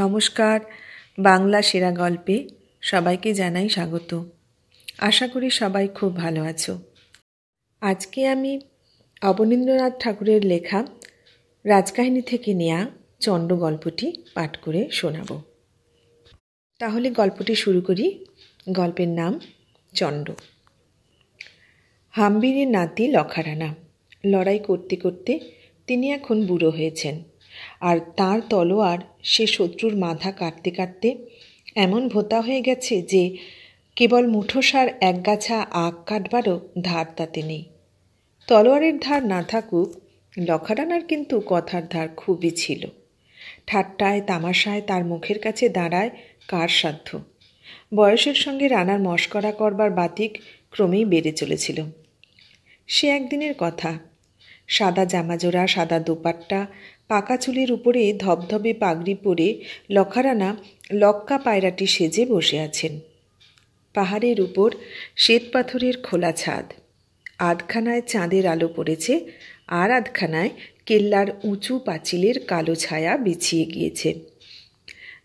নমস্কার বাংলা সেরা গল্পে সবাইকে জানাই স্বাগত আশা করি সবাই খুব ভালো আছো আজকে আমি অবনীন্দ্রনাথ ঠাকুরের লেখা রাজকাহিনী থেকে নেয়া চণ্ড গল্পটি পাঠ করে শোনাব তাহলে গল্পটি শুরু করি গল্পের নাম চণ্ড হাম্বিরের নাতি লখারানা লড়াই করতে করতে তিনি এখন বুড়ো হয়েছেন আর তার তলোয়ার সে শত্রুর মাথা কাটতে কাটতে এমন ভোতা হয়ে গেছে যে কেবল মুঠোসার একগাছা আগ কাটবারও ধার তাতে নেই তলোয়ারের ধার না থাকুক লখারানার কিন্তু কথার ধার খুবই ছিল ঠাট্টায় তামাশায় তার মুখের কাছে দাঁড়ায় কার সাধ্য বয়সের সঙ্গে রানার মস্করা করবার বাতিক ক্রমেই বেড়ে চলেছিল সে একদিনের কথা সাদা জামাজোড়া সাদা দোপাট্টা পাকা চুলের উপরে ধবধবে পাগড়ি পরে লখারানা লক্কা পায়রাটি সেজে বসে আছেন পাহাড়ের উপর শ্বেত পাথরের খোলা ছাদ আধখানায় চাঁদের আলো পড়েছে আর আধখানায় কেল্লার উঁচু পাঁচিলের কালো ছায়া বিছিয়ে গিয়েছে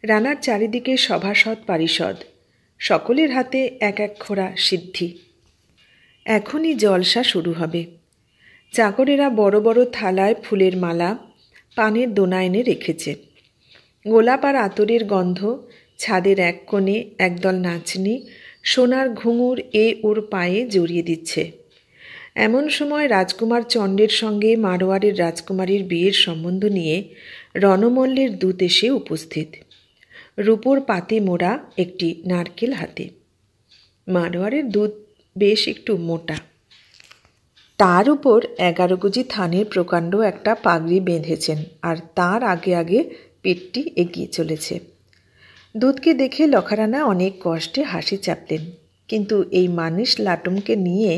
রানার চারিদিকে সভাসদ পারিষদ সকলের হাতে এক এক খোড়া সিদ্ধি এখনই জলসা শুরু হবে চাকরেরা বড় বড় থালায় ফুলের মালা পানের দোনা এনে রেখেছে গোলাপ আর আতরের গন্ধ ছাদের এক কোণে একদল নাচনি সোনার ঘুঙুর এ ওর পায়ে জড়িয়ে দিচ্ছে এমন সময় রাজকুমার চণ্ডের সঙ্গে মারোয়ারের রাজকুমারীর বিয়ের সম্বন্ধ নিয়ে রণমল্লের দূত এসে উপস্থিত রূপোর পাতে মোড়া একটি নারকেল হাতে মারোয়ারের দুধ বেশ একটু মোটা তার উপর এগারো গুজি থানের প্রকাণ্ড একটা পাগড়ি বেঁধেছেন আর তার আগে আগে পেটটি এগিয়ে চলেছে দুধকে দেখে লখারানা অনেক কষ্টে হাসি চাপলেন কিন্তু এই মানুষ লাটুমকে নিয়ে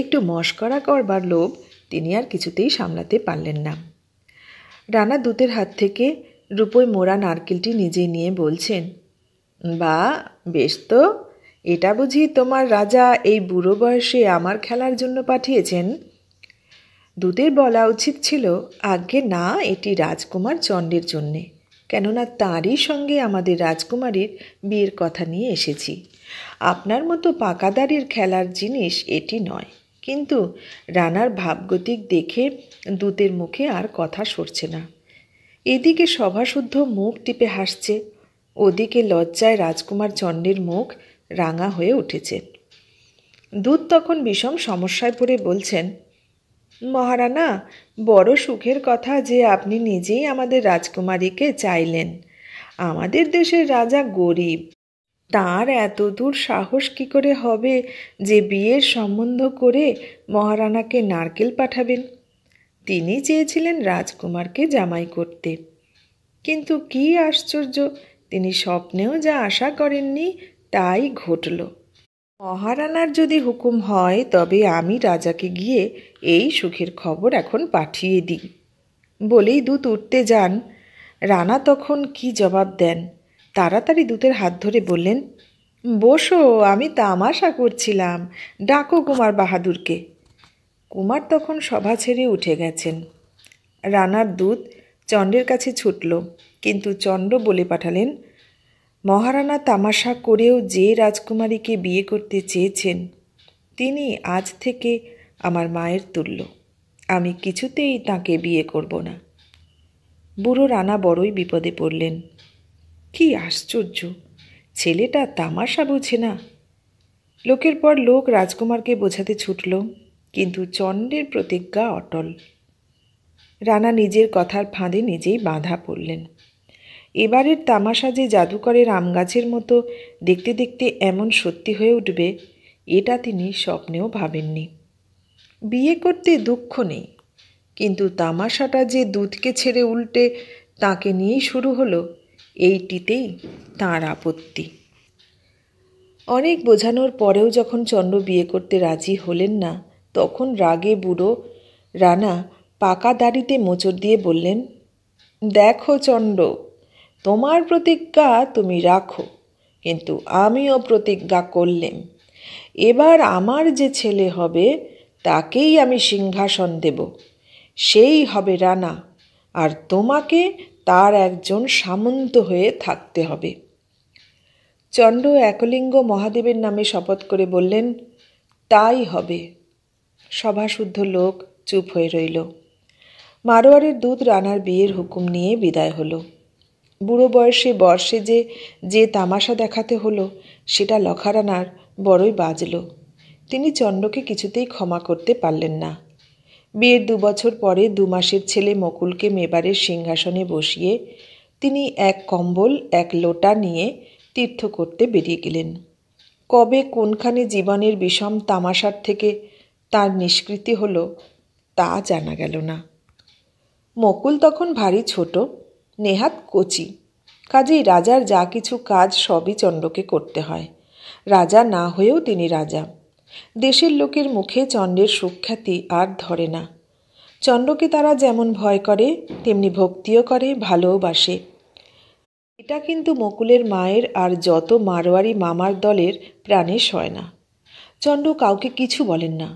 একটু মস্করা করবার লোভ তিনি আর কিছুতেই সামলাতে পারলেন না রানা দূতের হাত থেকে রূপই মোড়া নারকেলটি নিজেই নিয়ে বলছেন বা বেশ তো এটা বুঝি তোমার রাজা এই বুড়ো বয়সে আমার খেলার জন্য পাঠিয়েছেন দুধের বলা উচিত ছিল আজ্ঞে না এটি রাজকুমার চণ্ডের জন্যে কেননা তাঁরই সঙ্গে আমাদের রাজকুমারীর বিয়ের কথা নিয়ে এসেছি আপনার মতো পাকাদারির খেলার জিনিস এটি নয় কিন্তু রানার ভাবগতিক দেখে দূতের মুখে আর কথা সরছে না এদিকে সভাশুদ্ধ মুখ টিপে হাসছে ওদিকে লজ্জায় রাজকুমার চণ্ডের মুখ রাঙা হয়ে উঠেছে দুধ তখন বিষম সমস্যায় পড়ে বলছেন মহারানা বড় সুখের কথা যে আপনি নিজেই আমাদের রাজকুমারীকে চাইলেন আমাদের দেশের রাজা গরিব তার এতদূর সাহস কি করে হবে যে বিয়ের সম্বন্ধ করে মহারানাকে নারকেল পাঠাবেন তিনি চেয়েছিলেন রাজকুমারকে জামাই করতে কিন্তু কি আশ্চর্য তিনি স্বপ্নেও যা আশা করেননি তাই ঘটল মহারানার যদি হুকুম হয় তবে আমি রাজাকে গিয়ে এই সুখের খবর এখন পাঠিয়ে দিই বলেই দূত উঠতে যান রানা তখন কি জবাব দেন তাড়াতাড়ি দূতের হাত ধরে বললেন বসো আমি তামাশা করছিলাম ডাকো কুমার বাহাদুরকে কুমার তখন সভা ছেড়ে উঠে গেছেন রানার দূত চণ্ডের কাছে ছুটল কিন্তু চণ্ড বলে পাঠালেন মহারানা তামাশা করেও যে রাজকুমারীকে বিয়ে করতে চেয়েছেন তিনি আজ থেকে আমার মায়ের তুল্য আমি কিছুতেই তাকে বিয়ে করব না বুড়ো রানা বড়ই বিপদে পড়লেন কি আশ্চর্য ছেলেটা তামাশা বোঝে না লোকের পর লোক রাজকুমারকে বোঝাতে ছুটল কিন্তু চণ্ডের প্রতিজ্ঞা অটল রানা নিজের কথার ফাঁদে নিজেই বাঁধা পড়লেন এবারের তামাশা যে জাদুকরের আম গাছের মতো দেখতে দেখতে এমন সত্যি হয়ে উঠবে এটা তিনি স্বপ্নেও ভাবেননি বিয়ে করতে দুঃখ নেই কিন্তু তামাশাটা যে দুধকে ছেড়ে উল্টে তাকে নিয়েই শুরু হলো এইটিতেই তার আপত্তি অনেক বোঝানোর পরেও যখন চন্দ্র বিয়ে করতে রাজি হলেন না তখন রাগে বুড়ো রানা পাকা দাড়িতে মোচড় দিয়ে বললেন দেখো চণ্ড তোমার প্রতিজ্ঞা তুমি রাখো কিন্তু আমিও প্রতিজ্ঞা করলেম এবার আমার যে ছেলে হবে তাকেই আমি সিংহাসন দেব সেই হবে রানা আর তোমাকে তার একজন সামন্ত হয়ে থাকতে হবে চণ্ড একলিঙ্গ মহাদেবের নামে শপথ করে বললেন তাই হবে সভাশুদ্ধ লোক চুপ হয়ে রইল মারোয়ারের দূত রানার বিয়ের হুকুম নিয়ে বিদায় হলো বুড়ো বয়সে বর্ষে যে যে তামাশা দেখাতে হলো সেটা লখারানার বড়ই বাজল তিনি চন্ডকে কিছুতেই ক্ষমা করতে পারলেন না বিয়ের দুবছর পরে দু মাসের ছেলে মকুলকে মেবারের সিংহাসনে বসিয়ে তিনি এক কম্বল এক লোটা নিয়ে তীর্থ করতে বেরিয়ে গেলেন কবে কোনখানে জীবনের বিষম তামাশার থেকে তার নিষ্কৃতি হলো তা জানা গেল না মকুল তখন ভারী ছোট নেহাত কচি কাজেই রাজার যা কিছু কাজ সবই চন্ডকে করতে হয় রাজা না হয়েও তিনি রাজা দেশের লোকের মুখে চণ্ডের সুখ্যাতি আর ধরে না চণ্ডকে তারা যেমন ভয় করে তেমনি ভক্তিও করে বাসে এটা কিন্তু মকুলের মায়ের আর যত মারোয়ারি মামার দলের প্রাণে সয় না চণ্ড কাউকে কিছু বলেন না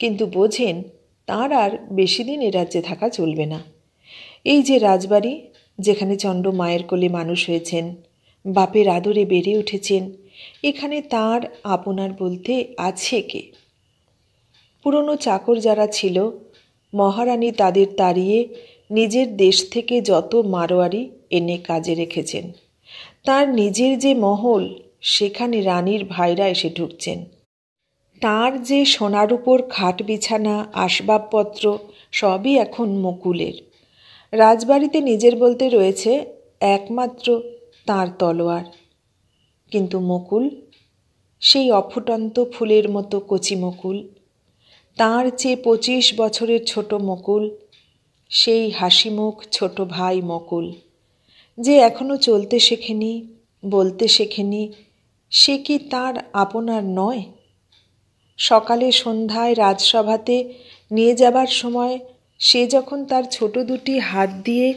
কিন্তু বোঝেন তাঁর আর বেশি দিন এ রাজ্যে থাকা চলবে না এই যে রাজবাড়ি যেখানে চণ্ড মায়ের কোলে মানুষ হয়েছেন বাপের আদরে বেড়ে উঠেছেন এখানে তার আপনার বলতে আছে কে পুরনো চাকর যারা ছিল মহারানী তাদের তাড়িয়ে নিজের দেশ থেকে যত মারোয়ারি এনে কাজে রেখেছেন তার নিজের যে মহল সেখানে রানীর ভাইরা এসে ঢুকছেন তার যে সোনার উপর খাট বিছানা আসবাবপত্র সবই এখন মকুলের রাজবাড়িতে নিজের বলতে রয়েছে একমাত্র তার তলোয়ার কিন্তু মকুল সেই অফুটন্ত ফুলের মতো কচি মকুল তাঁর চেয়ে পঁচিশ বছরের ছোট মকুল সেই হাসিমুখ ছোট ভাই মকুল যে এখনও চলতে শেখেনি বলতে শেখেনি সে কি তার আপনার নয় সকালে সন্ধ্যায় রাজসভাতে নিয়ে যাবার সময় সে যখন তার ছোট দুটি হাত দিয়ে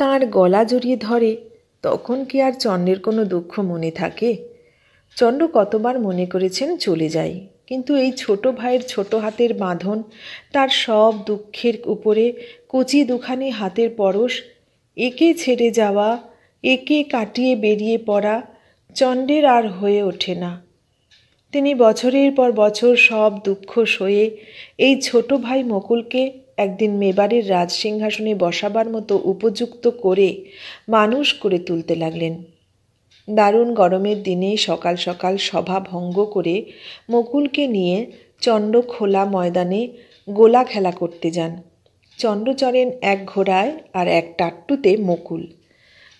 তার গলা জড়িয়ে ধরে তখন কি আর চন্দ্রের কোনো দুঃখ মনে থাকে চন্দ্র কতবার মনে করেছেন চলে যাই কিন্তু এই ছোট ভাইয়ের ছোট হাতের বাঁধন তার সব দুঃখের উপরে কচি দুখানি হাতের পরশ একে ছেড়ে যাওয়া একে কাটিয়ে বেরিয়ে পড়া চণ্ডের আর হয়ে ওঠে না তিনি বছরের পর বছর সব দুঃখ সয়ে এই ছোট ভাই মকুলকে একদিন মেবারের রাজসিংহাসনে বসাবার মতো উপযুক্ত করে মানুষ করে তুলতে লাগলেন দারুণ গরমের দিনে সকাল সকাল সভা ভঙ্গ করে মকুলকে নিয়ে চন্ড খোলা ময়দানে গোলা খেলা করতে যান চন্ড চড়েন এক ঘোড়ায় আর এক টাট্টুতে মকুল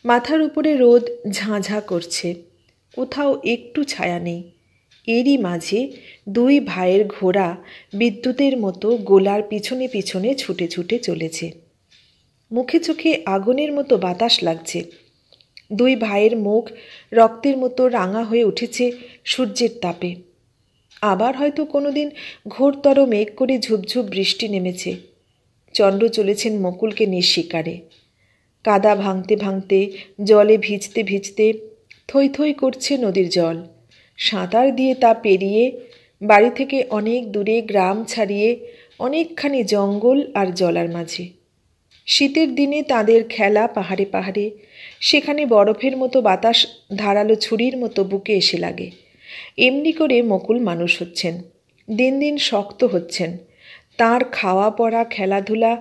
মাথার উপরে রোদ ঝাঁঝা করছে কোথাও একটু ছায়া নেই এরই মাঝে দুই ভাইয়ের ঘোড়া বিদ্যুতের মতো গোলার পিছনে পিছনে ছুটে ছুটে চলেছে মুখে চোখে আগুনের মতো বাতাস লাগছে দুই ভাইয়ের মুখ রক্তের মতো রাঙা হয়ে উঠেছে সূর্যের তাপে আবার হয়তো কোনোদিন ঘোরতর মেঘ করে ঝুপঝুপ বৃষ্টি নেমেছে চন্দ্র চলেছেন মকুলকে নিঃশিকারে কাদা ভাঙতে ভাঙতে জলে ভিজতে ভিজতে থই থই করছে নদীর জল সাঁতার দিয়ে তা পেরিয়ে বাড়ি থেকে অনেক দূরে গ্রাম ছাড়িয়ে অনেকখানি জঙ্গল আর জলার মাঝে শীতের দিনে তাদের খেলা পাহাড়ে পাহাড়ে সেখানে বরফের মতো বাতাস ধারালো ছুরির মতো বুকে এসে লাগে এমনি করে মকুল মানুষ হচ্ছেন দিন দিন শক্ত হচ্ছেন তার খাওয়া পড়া খেলাধুলা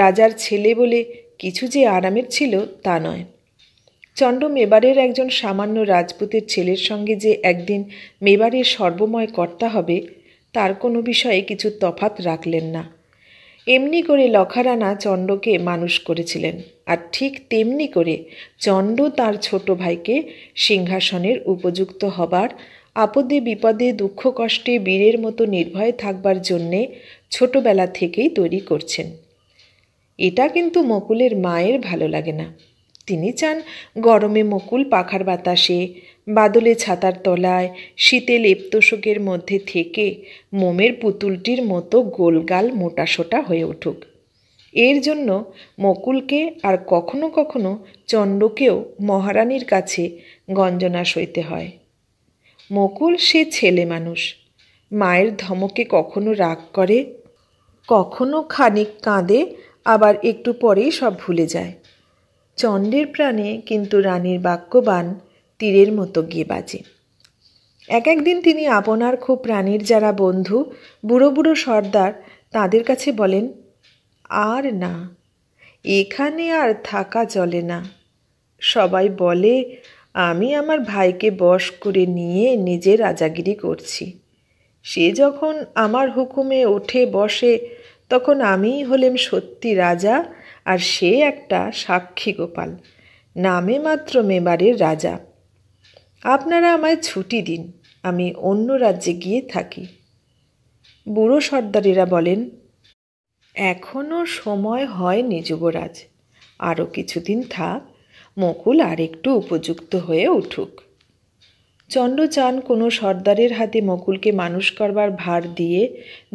রাজার ছেলে বলে কিছু যে আরামের ছিল তা নয় চণ্ড মেবারের একজন সামান্য রাজপুতের ছেলের সঙ্গে যে একদিন মেবারের সর্বময় কর্তা হবে তার কোনো বিষয়ে কিছু তফাত রাখলেন না এমনি করে লখারানা চণ্ডকে মানুষ করেছিলেন আর ঠিক তেমনি করে চণ্ড তার ছোট ভাইকে সিংহাসনের উপযুক্ত হবার আপদে বিপদে দুঃখ কষ্টে বীরের মতো নির্ভয়ে থাকবার জন্যে ছোটবেলা থেকেই তৈরি করছেন এটা কিন্তু মকুলের মায়ের ভালো লাগে না তিনি চান গরমে মকুল পাখার বাতাসে বাদলে ছাতার তলায় শীতে লেপ্তশোকের মধ্যে থেকে মোমের পুতুলটির মতো গোলগাল মোটাসোটা হয়ে উঠুক এর জন্য মকুলকে আর কখনো কখনো চণ্ডকেও মহারানীর কাছে গঞ্জনা সইতে হয় মকুল সে ছেলে মানুষ মায়ের ধমকে কখনো রাগ করে কখনো খানিক কাঁদে আবার একটু পরেই সব ভুলে যায় চণ্ডের প্রাণে কিন্তু রানীর বাক্যবান তীরের মতো গিয়ে বাজে এক একদিন তিনি আপনার খুব প্রাণীর যারা বন্ধু বুড়ো বুড়ো সর্দার তাদের কাছে বলেন আর না এখানে আর থাকা চলে না সবাই বলে আমি আমার ভাইকে বশ করে নিয়ে নিজে রাজাগিরি করছি সে যখন আমার হুকুমে ওঠে বসে তখন আমিই হলেম সত্যি রাজা আর সে একটা সাক্ষী গোপাল নামে মাত্র মেবারের রাজা আপনারা আমায় ছুটি দিন আমি অন্য রাজ্যে গিয়ে থাকি বুড়ো সর্দারেরা বলেন এখনও সময় হয়নি যুবরাজ আরও কিছুদিন থাক মকুল আরেকটু উপযুক্ত হয়ে উঠুক চান কোনো সর্দারের হাতে মকুলকে মানুষ করবার ভার দিয়ে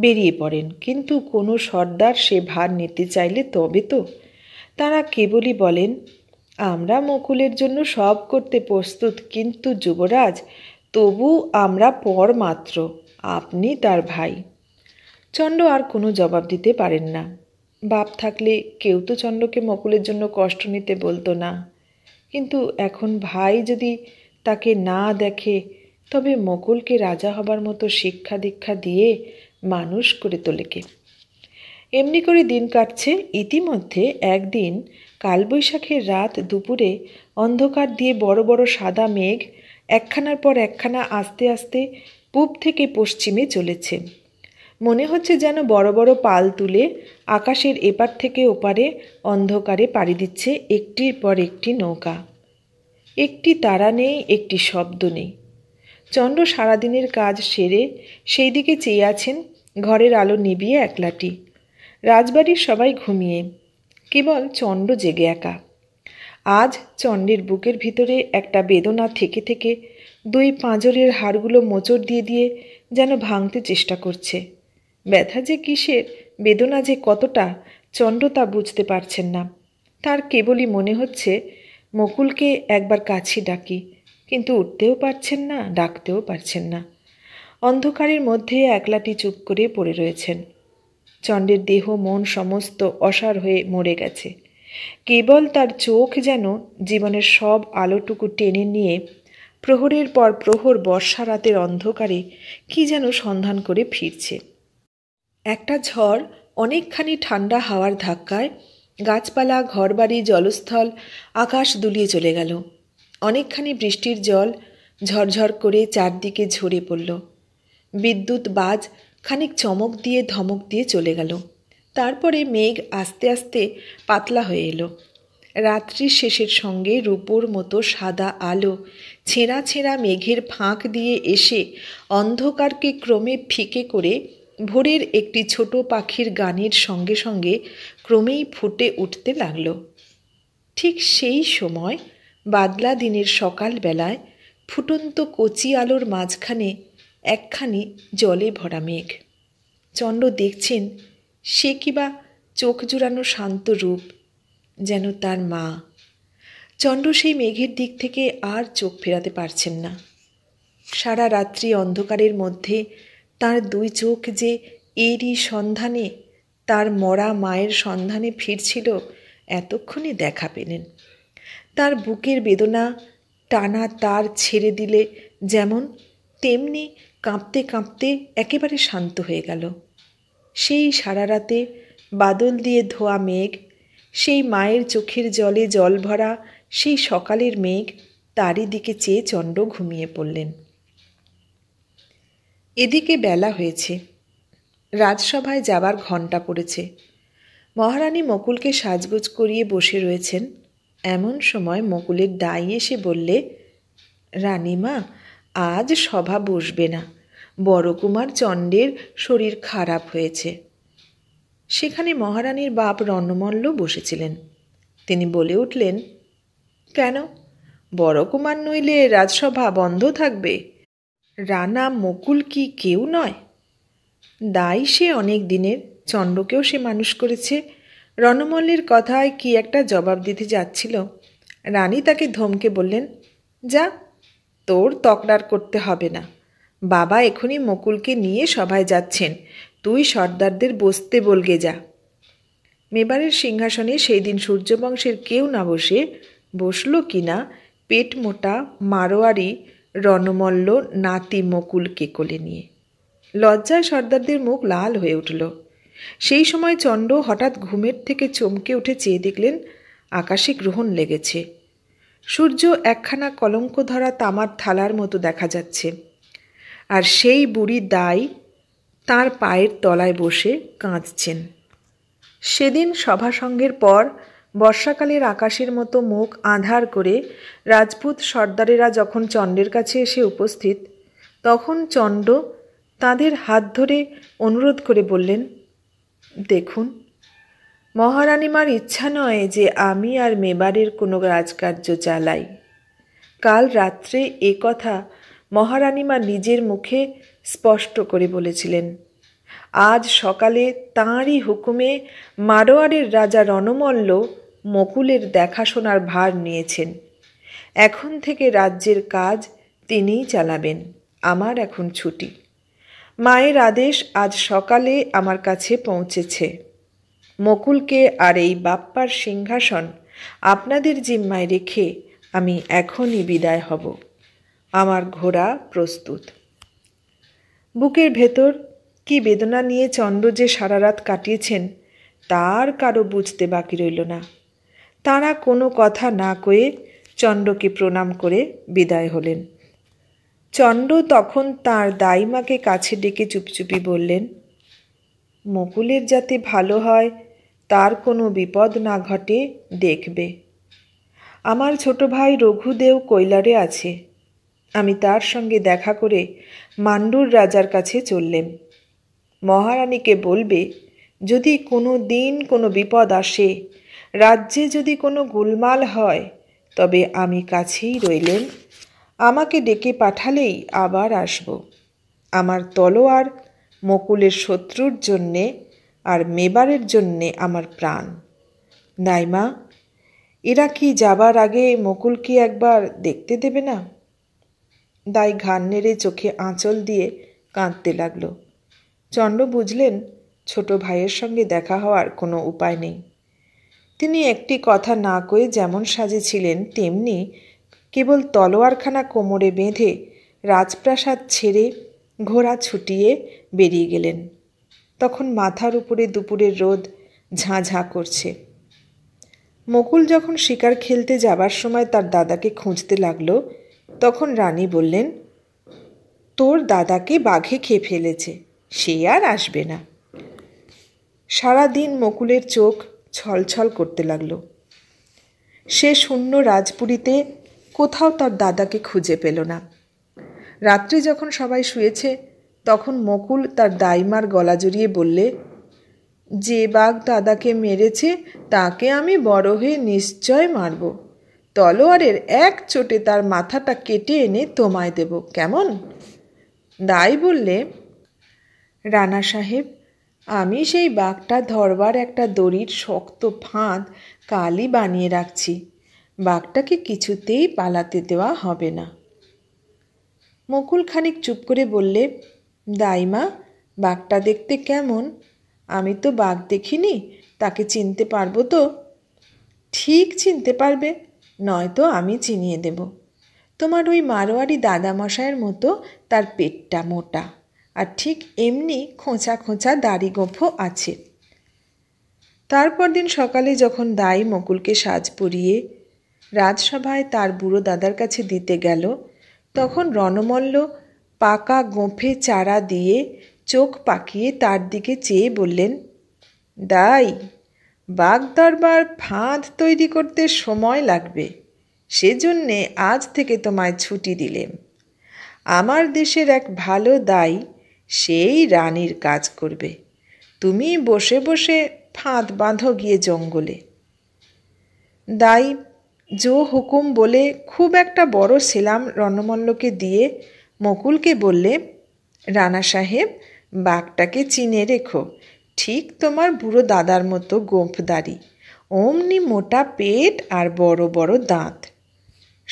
বেরিয়ে পড়েন কিন্তু কোনো সর্দার সে ভার নিতে চাইলে তবে তো তারা কেবলই বলেন আমরা মকুলের জন্য সব করতে প্রস্তুত কিন্তু যুবরাজ তবু আমরা পর মাত্র আপনি তার ভাই চন্ড আর কোনো জবাব দিতে পারেন না বাপ থাকলে কেউ তো চন্ডকে মকুলের জন্য কষ্ট নিতে বলতো না কিন্তু এখন ভাই যদি তাকে না দেখে তবে মকুলকে রাজা হবার মতো শিক্ষা দীক্ষা দিয়ে মানুষ করে তোলেকে এমনি করে দিন কাটছে ইতিমধ্যে একদিন কালবৈশাখের রাত দুপুরে অন্ধকার দিয়ে বড় বড় সাদা মেঘ একখানার পর একখানা আস্তে আস্তে পূব থেকে পশ্চিমে চলেছে মনে হচ্ছে যেন বড় বড় পাল তুলে আকাশের এপার থেকে ওপারে অন্ধকারে পাড়ি দিচ্ছে একটির পর একটি নৌকা একটি তারা নেই একটি শব্দ নেই চন্দ্র সারাদিনের কাজ সেরে সেই দিকে চেয়ে আছেন ঘরের আলো নিবিয়ে একলাটি রাজবাড়ির সবাই ঘুমিয়ে কেবল চন্ড জেগে একা আজ চন্ডের বুকের ভিতরে একটা বেদনা থেকে থেকে দুই পাঁজরের হাড়গুলো মোচড় দিয়ে দিয়ে যেন ভাঙতে চেষ্টা করছে ব্যথা যে কিসের বেদনা যে কতটা চন্ড তা বুঝতে পারছেন না তার কেবলই মনে হচ্ছে মকুলকে একবার কাছি ডাকি কিন্তু উঠতেও পারছেন না ডাকতেও পারছেন না অন্ধকারের মধ্যে একলাটি চুপ করে পড়ে রয়েছেন চণ্ডের দেহ মন সমস্ত অসার হয়ে মরে গেছে কেবল তার চোখ যেন জীবনের সব আলোটুকু টেনে নিয়ে প্রহরের পর প্রহর বর্ষা রাতের অন্ধকারে কি যেন সন্ধান করে ফিরছে একটা ঝড় অনেকখানি ঠান্ডা হাওয়ার ধাক্কায় গাছপালা ঘরবাড়ি জলস্থল আকাশ দুলিয়ে চলে গেল অনেকখানি বৃষ্টির জল ঝরঝর করে চারদিকে ঝরে পড়ল বিদ্যুৎ বাজ খানিক চমক দিয়ে ধমক দিয়ে চলে গেল তারপরে মেঘ আস্তে আস্তে পাতলা হয়ে এলো রাত্রির শেষের সঙ্গে রূপোর মতো সাদা আলো ছেঁড়া ছেঁড়া মেঘের ফাঁক দিয়ে এসে অন্ধকারকে ক্রমে ফিকে করে ভোরের একটি ছোট পাখির গানের সঙ্গে সঙ্গে ক্রমেই ফুটে উঠতে লাগল ঠিক সেই সময় বাদলা দিনের সকালবেলায় ফুটন্ত কচি আলোর মাঝখানে একখানি জলে ভরা মেঘ চন্দ্র দেখছেন সে কিবা চোখ জুড়ানো শান্ত রূপ যেন তার মা চন্দ্র সেই মেঘের দিক থেকে আর চোখ ফেরাতে পারছেন না সারা রাত্রি অন্ধকারের মধ্যে তার দুই চোখ যে এরই সন্ধানে তার মরা মায়ের সন্ধানে ফিরছিল এতক্ষণে দেখা পেলেন তার বুকের বেদনা টানা তার ছেড়ে দিলে যেমন তেমনি কাঁপতে কাঁপতে একেবারে শান্ত হয়ে গেল সেই সারা রাতে বাদল দিয়ে ধোয়া মেঘ সেই মায়ের চোখের জলে জল ভরা সেই সকালের মেঘ তারই দিকে চেয়ে চণ্ড ঘুমিয়ে পড়লেন এদিকে বেলা হয়েছে রাজসভায় যাবার ঘণ্টা পড়েছে মহারানী মকুলকে সাজগোজ করিয়ে বসে রয়েছেন এমন সময় মকুলের দাই এসে বললে রানীমা আজ সভা বসবে না বড়কুমার চণ্ডের শরীর খারাপ হয়েছে সেখানে মহারানীর বাপ রণমল্ল বসেছিলেন তিনি বলে উঠলেন কেন বড়কুমার নইলে রাজসভা বন্ধ থাকবে রানা মকুল কি কেউ নয় দায় সে অনেক দিনের চন্দ্রকেও সে মানুষ করেছে রণমল্লির কথায় কি একটা জবাব দিতে যাচ্ছিল রানী তাকে ধমকে বললেন যা তোর তকরার করতে হবে না বাবা এখনই মকুলকে নিয়ে সভায় যাচ্ছেন তুই সর্দারদের বসতে বলগে যা মেবারের সিংহাসনে সেই দিন সূর্যবংশের কেউ না বসে বসল কি না পেট মোটা মারোয়ারি রণমল্ল নাতি মকুল কেকলে নিয়ে লজ্জায় সর্দারদের মুখ লাল হয়ে উঠল সেই সময় চণ্ড হঠাৎ ঘুমের থেকে চমকে উঠে চেয়ে দেখলেন আকাশে গ্রহণ লেগেছে সূর্য একখানা কলঙ্ক ধরা তামার থালার মতো দেখা যাচ্ছে আর সেই বুড়ি দাই তার পায়ের তলায় বসে কাঁদছেন সেদিন সভাসঙ্গের পর বর্ষাকালের আকাশের মতো মুখ আঁধার করে রাজপুত সর্দারেরা যখন চণ্ডের কাছে এসে উপস্থিত তখন চণ্ড তাদের হাত ধরে অনুরোধ করে বললেন দেখুন মহারানীমার ইচ্ছা নয় যে আমি আর মেবারের কোনো রাজকার্য চালাই কাল রাত্রে এ কথা মহারানীমা নিজের মুখে স্পষ্ট করে বলেছিলেন আজ সকালে তাঁরই হুকুমে মারোয়ারের রাজা রণমল্ল মকুলের দেখাশোনার ভার নিয়েছেন এখন থেকে রাজ্যের কাজ তিনিই চালাবেন আমার এখন ছুটি মায়ের আদেশ আজ সকালে আমার কাছে পৌঁছেছে মকুলকে আর এই বাপ্পার সিংহাসন আপনাদের জিম্মায় রেখে আমি এখনই বিদায় হব আমার ঘোড়া প্রস্তুত বুকের ভেতর কি বেদনা নিয়ে চন্দ্র যে সারা রাত কাটিয়েছেন তার কারো বুঝতে বাকি রইল না তারা কোনো কথা না কয়ে চন্দ্রকে প্রণাম করে বিদায় হলেন চন্দ্র তখন তার দাইমাকে কাছে ডেকে চুপচুপি বললেন মকুলের যাতে ভালো হয় তার কোনো বিপদ না ঘটে দেখবে আমার ছোট ভাই রঘুদেও কৈলারে আছে আমি তার সঙ্গে দেখা করে মান্ডুর রাজার কাছে চললেন মহারানীকে বলবে যদি কোনো দিন কোনো বিপদ আসে রাজ্যে যদি কোনো গোলমাল হয় তবে আমি কাছেই রইলেন আমাকে ডেকে পাঠালেই আবার আসব আমার তলোয়ার মকুলের শত্রুর জন্যে আর মেবারের জন্যে আমার প্রাণ নাইমা এরা কি যাবার আগে মকুলকে একবার দেখতে দেবে না দাই ঘান নেড়ে চোখে আঁচল দিয়ে কাঁদতে লাগলো চন্ড বুঝলেন ছোট ভাইয়ের সঙ্গে দেখা হওয়ার কোনো উপায় নেই তিনি একটি কথা না কয়ে যেমন সাজেছিলেন তেমনি কেবল তলোয়ারখানা কোমরে বেঁধে রাজপ্রাসাদ ছেড়ে ঘোড়া ছুটিয়ে বেরিয়ে গেলেন তখন মাথার উপরে দুপুরের রোদ ঝাঁ ঝাঁ করছে মকুল যখন শিকার খেলতে যাবার সময় তার দাদাকে খুঁজতে লাগলো তখন রানী বললেন তোর দাদাকে বাঘে খেয়ে ফেলেছে সে আর আসবে না সারাদিন মকুলের চোখ ছলছল করতে লাগল সে শূন্য রাজপুরীতে কোথাও তার দাদাকে খুঁজে পেল না রাত্রি যখন সবাই শুয়েছে তখন মকুল তার দাইমার গলা জড়িয়ে বললে যে বাঘ দাদাকে মেরেছে তাকে আমি বড় হয়ে নিশ্চয় মারব তলোয়ারের এক চোটে তার মাথাটা কেটে এনে তোমায় দেব কেমন দাই বললে রানা সাহেব আমি সেই বাঘটা ধরবার একটা দড়ির শক্ত ফাঁদ কালই বানিয়ে রাখছি বাঘটাকে কিছুতেই পালাতে দেওয়া হবে না মকুল খানিক চুপ করে বললে দাইমা বাঘটা দেখতে কেমন আমি তো বাঘ দেখিনি তাকে চিনতে পারবো তো ঠিক চিনতে পারবে নয়তো আমি চিনিয়ে দেব তোমার ওই মারোয়ারি দাদামশায়ের মতো তার পেটটা মোটা আর ঠিক এমনি খোঁচা খোঁচা দাড়ি গোঁফো আছে তারপর দিন সকালে যখন দাই মকুলকে সাজ পরিয়ে রাজসভায় তার বুড়ো দাদার কাছে দিতে গেল তখন রণমল্ল পাকা গোঁফে চারা দিয়ে চোখ পাকিয়ে তার দিকে চেয়ে বললেন দাই বাগদরবার ফাঁদ তৈরি করতে সময় লাগবে সেজন্যে আজ থেকে তোমায় ছুটি দিলেম আমার দেশের এক ভালো দায়ী সেই রানীর কাজ করবে তুমি বসে বসে ফাঁদ বাঁধো গিয়ে জঙ্গলে দাই জো হুকুম বলে খুব একটা বড় সেলাম রণমল্লকে দিয়ে মকুলকে বললে রানা সাহেব বাঘটাকে চিনে রেখো ঠিক তোমার বুড়ো দাদার মতো গোঁফদারি অমনি মোটা পেট আর বড় বড় দাঁত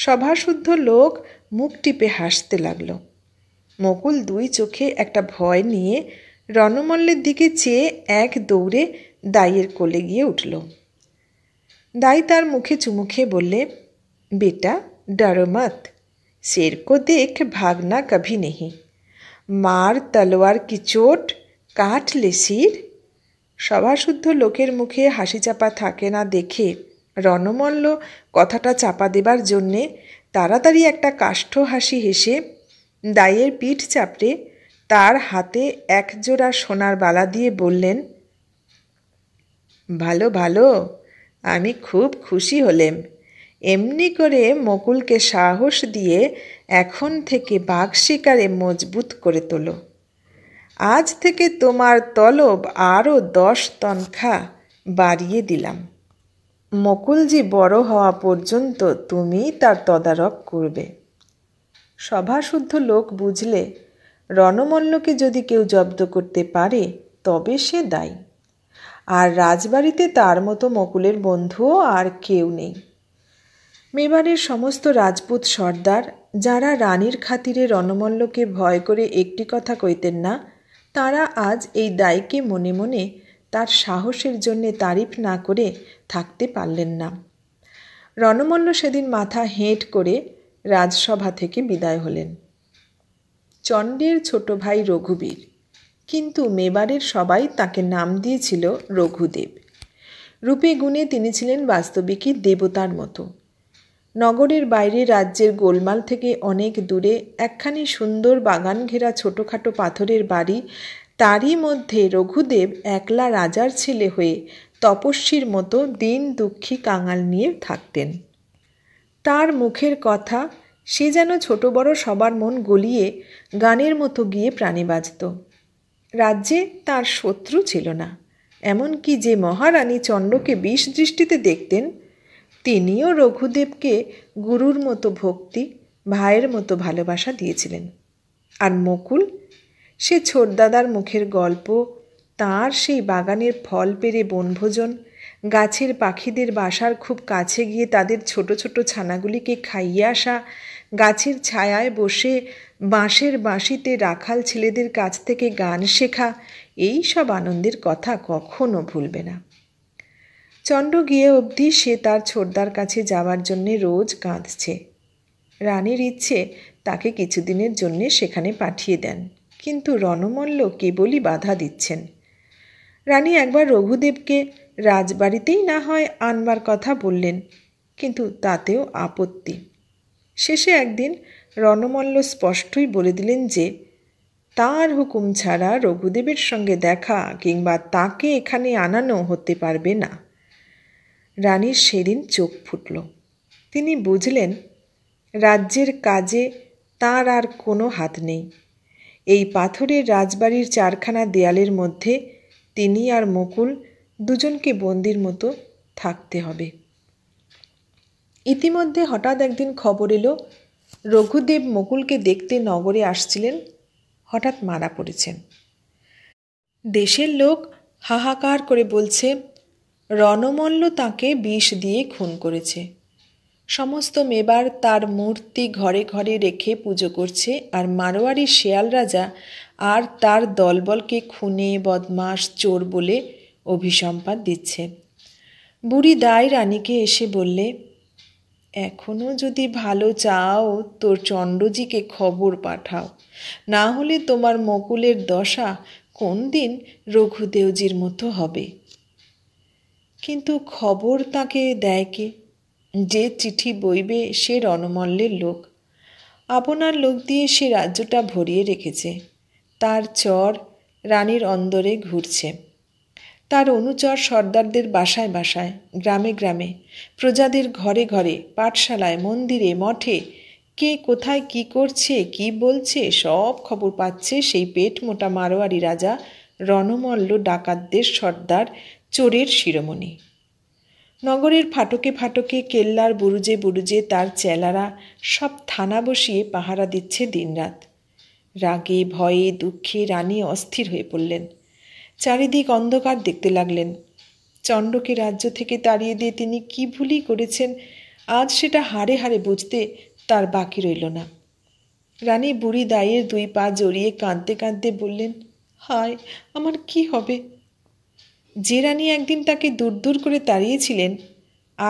সভাসুদ্ধ লোক মুখ টিপে হাসতে লাগলো মকুল দুই চোখে একটা ভয় নিয়ে রণমল্লের দিকে চেয়ে এক দৌড়ে দাইয়ের কোলে গিয়ে উঠল দাই তার মুখে চুমুখে বললে বেটা ডরো শেরকো দেখ ভাগনা কভি নেহি মার তলোয়ার কি চোট কাটলে শির সভাশুদ্ধ লোকের মুখে হাসি চাপা থাকে না দেখে রণমল্ল কথাটা চাপা দেবার জন্যে তাড়াতাড়ি একটা কাষ্ঠ হাসি হেসে দায়ের পিঠ চাপড়ে তার হাতে একজোড়া সোনার বালা দিয়ে বললেন ভালো ভালো আমি খুব খুশি হলেম এমনি করে মকুলকে সাহস দিয়ে এখন থেকে বাঘ শিকারে মজবুত করে তোলো আজ থেকে তোমার তলব আরও দশ তনখা বাড়িয়ে দিলাম মকুলজি বড় হওয়া পর্যন্ত তুমি তার তদারক করবে সভাশুদ্ধ লোক বুঝলে রণমল্লকে যদি কেউ জব্দ করতে পারে তবে সে দায়ী আর রাজবাড়িতে তার মতো মকুলের বন্ধুও আর কেউ নেই মেবারের সমস্ত রাজপুত সর্দার যারা রানীর খাতিরে রণমল্লকে ভয় করে একটি কথা কইতেন না তারা আজ এই দায়কে মনে মনে তার সাহসের জন্যে তারিফ না করে থাকতে পারলেন না রণমল্ল সেদিন মাথা হেঁট করে রাজসভা থেকে বিদায় হলেন চণ্ডের ছোট ভাই রঘুবীর কিন্তু মেবারের সবাই তাকে নাম দিয়েছিল রঘুদেব রূপে গুণে তিনি ছিলেন বাস্তবিকই দেবতার মতো নগরের বাইরে রাজ্যের গোলমাল থেকে অনেক দূরে একখানি সুন্দর বাগান ঘেরা ছোটোখাটো পাথরের বাড়ি তারই মধ্যে রঘুদেব একলা রাজার ছেলে হয়ে তপস্বীর মতো দিন দুঃখী কাঙাল নিয়ে থাকতেন তার মুখের কথা সে যেন ছোট বড় সবার মন গলিয়ে গানের মতো গিয়ে প্রাণে বাজত রাজ্যে তার শত্রু ছিল না এমনকি যে মহারানী চন্ডকে বিষ দৃষ্টিতে দেখতেন তিনিও রঘুদেবকে গুরুর মতো ভক্তি ভাইয়ের মতো ভালোবাসা দিয়েছিলেন আর মকুল সে ছোটদাদার মুখের গল্প তার সেই বাগানের ফল পেরে বনভোজন গাছের পাখিদের বাসার খুব কাছে গিয়ে তাদের ছোট ছোট ছানাগুলিকে খাইয়ে আসা গাছের ছায়ায় বসে বাঁশের বাঁশিতে রাখাল ছেলেদের কাছ থেকে গান শেখা এই সব আনন্দের কথা কখনো ভুলবে না চণ্ড গিয়ে অবধি সে তার ছোটদার কাছে যাওয়ার জন্যে রোজ কাঁদছে রানীর ইচ্ছে তাকে কিছুদিনের জন্যে সেখানে পাঠিয়ে দেন কিন্তু রণমল্ল কেবলই বাধা দিচ্ছেন রানী একবার রঘুদেবকে রাজবাড়িতেই না হয় আনবার কথা বললেন কিন্তু তাতেও আপত্তি শেষে একদিন রণমল্ল স্পষ্টই বলে দিলেন যে তার হুকুম ছাড়া রঘুদেবের সঙ্গে দেখা কিংবা তাকে এখানে আনানো হতে পারবে না রানীর সেদিন চোখ ফুটল তিনি বুঝলেন রাজ্যের কাজে তার আর কোনো হাত নেই এই পাথরের রাজবাড়ির চারখানা দেয়ালের মধ্যে তিনি আর মুকুল দুজনকে বন্দির মতো থাকতে হবে ইতিমধ্যে হঠাৎ একদিন খবর এলো রঘুদেব মকুলকে দেখতে নগরে আসছিলেন হঠাৎ মারা পড়েছেন দেশের লোক হাহাকার করে বলছে রণমল্ল তাকে বিষ দিয়ে খুন করেছে সমস্ত মেবার তার মূর্তি ঘরে ঘরে রেখে পুজো করছে আর মারোয়ারি শেয়াল রাজা আর তার দলবলকে খুনে বদমাস চোর বলে অভিসম্পাদ দিচ্ছে বুড়ি দায় রানীকে এসে বললে এখনও যদি ভালো চাও তোর চণ্ডজিকে খবর পাঠাও না হলে তোমার মকুলের দশা কোন দিন রঘুদেওজির মতো হবে কিন্তু খবর তাকে দেয় কে যে চিঠি বইবে সে রণমল্যের লোক আপনার লোক দিয়ে সে রাজ্যটা ভরিয়ে রেখেছে তার চর রানীর অন্দরে ঘুরছে তার অনুচর সর্দারদের বাসায় বাসায় গ্রামে গ্রামে প্রজাদের ঘরে ঘরে পাঠশালায় মন্দিরে মঠে কে কোথায় কি করছে কি বলছে সব খবর পাচ্ছে সেই পেট মোটা মারোয়ারি রাজা রণমল্ল ডাকাতদের সর্দার চোরের শিরোমণি নগরের ফাটকে ফাটকে কেল্লার বুরুজে বুরুজে তার চেলারা সব থানা বসিয়ে পাহারা দিচ্ছে দিনরাত রাগে ভয়ে দুঃখে রানী অস্থির হয়ে পড়লেন চারিদিক অন্ধকার দেখতে লাগলেন চণ্ডকে রাজ্য থেকে তাড়িয়ে দিয়ে তিনি কি ভুলই করেছেন আজ সেটা হাড়ে হাড়ে বুঝতে তার বাকি রইল না রানী বুড়ি দায়ের দুই পা জড়িয়ে কাঁদতে কাঁদতে বললেন হায় আমার কি হবে যে রানী একদিন তাকে দূর দূর করে তাড়িয়েছিলেন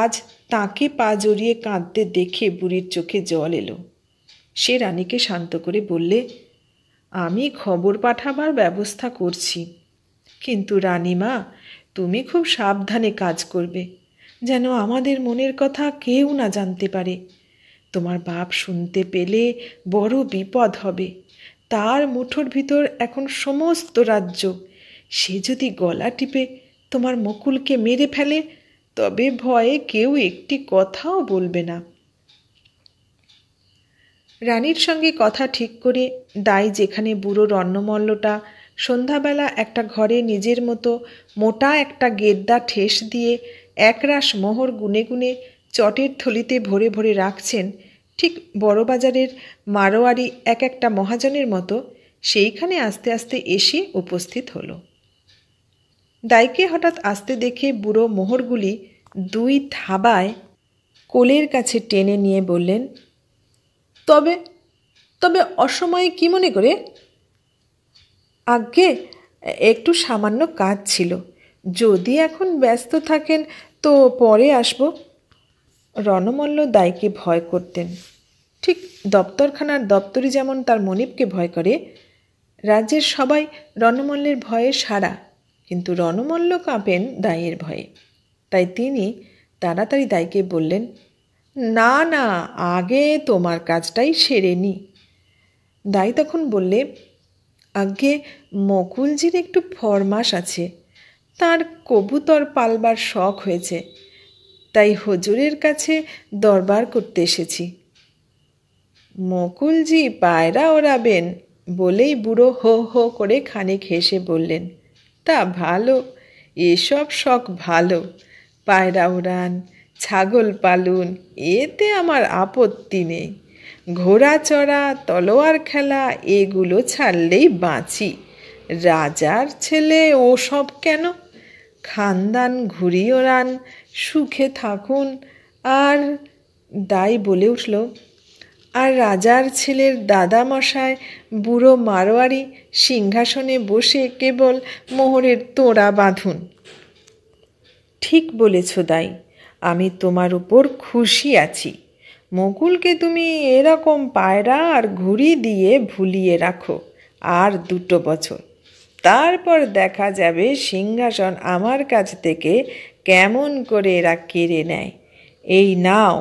আজ তাকে পা জড়িয়ে কাঁদতে দেখে বুড়ির চোখে জল এলো সে রানীকে শান্ত করে বললে আমি খবর পাঠাবার ব্যবস্থা করছি কিন্তু রানীমা তুমি খুব সাবধানে কাজ করবে যেন আমাদের মনের কথা কেউ না জানতে পারে তোমার বাপ শুনতে পেলে বড় বিপদ হবে তার মুঠোর ভিতর এখন সমস্ত রাজ্য সে যদি গলা টিপে তোমার মকুলকে মেরে ফেলে তবে ভয়ে কেউ একটি কথাও বলবে না রানীর সঙ্গে কথা ঠিক করে দাই যেখানে বুড়ো রণ্যমল্লটা সন্ধ্যাবেলা একটা ঘরে নিজের মতো মোটা একটা গেদ্দা ঠেস দিয়ে একরাশ মোহর গুনে গুনে চটের থলিতে ভরে ভরে রাখছেন ঠিক বড়বাজারের মারোয়ারি এক একটা মহাজনের মতো সেইখানে আস্তে আস্তে এসে উপস্থিত হলো দাইকে হঠাৎ আসতে দেখে বুড়ো মোহরগুলি দুই থাবায় কোলের কাছে টেনে নিয়ে বললেন তবে তবে অসময়ে কি মনে করে আজ্ঞে একটু সামান্য কাজ ছিল যদি এখন ব্যস্ত থাকেন তো পরে আসব রণমল্ল দায়কে ভয় করতেন ঠিক দপ্তরখানার দপ্তরি যেমন তার মনিবকে ভয় করে রাজ্যের সবাই রণমল্লের ভয়ে সারা কিন্তু রণমল্ল কাঁপেন দায়ের ভয়ে তাই তিনি তাড়াতাড়ি দায়কে বললেন না না আগে তোমার কাজটাই সেরে নি দায় তখন বললে আজ্ঞে মকুলজির একটু ফরমাস আছে তার কবুতর পালবার শখ হয়েছে তাই হজুরের কাছে দরবার করতে এসেছি মকুলজি পায়রা ওড়াবেন বলেই বুড়ো হো হো করে খানিক হেসে বললেন তা ভালো এসব শখ ভালো পায়রা ওড়ান ছাগল পালন এতে আমার আপত্তি নেই ঘোড়া চড়া তলোয়ার খেলা এগুলো ছাড়লেই বাঁচি রাজার ছেলে ও সব কেন খানদান ঘুরিয়ে ওড়ান সুখে থাকুন আর দাই বলে উঠল আর রাজার ছেলের দাদামশায় বুড়ো মারোয়ারি সিংহাসনে বসে কেবল মোহরের তোড়া বাঁধুন ঠিক বলেছ দাই আমি তোমার উপর খুশি আছি মকুলকে তুমি এরকম পায়রা আর ঘুড়ি দিয়ে ভুলিয়ে রাখো আর দুটো বছর তারপর দেখা যাবে সিংহাসন আমার কাছ থেকে কেমন করে এরা কেড়ে নেয় এই নাও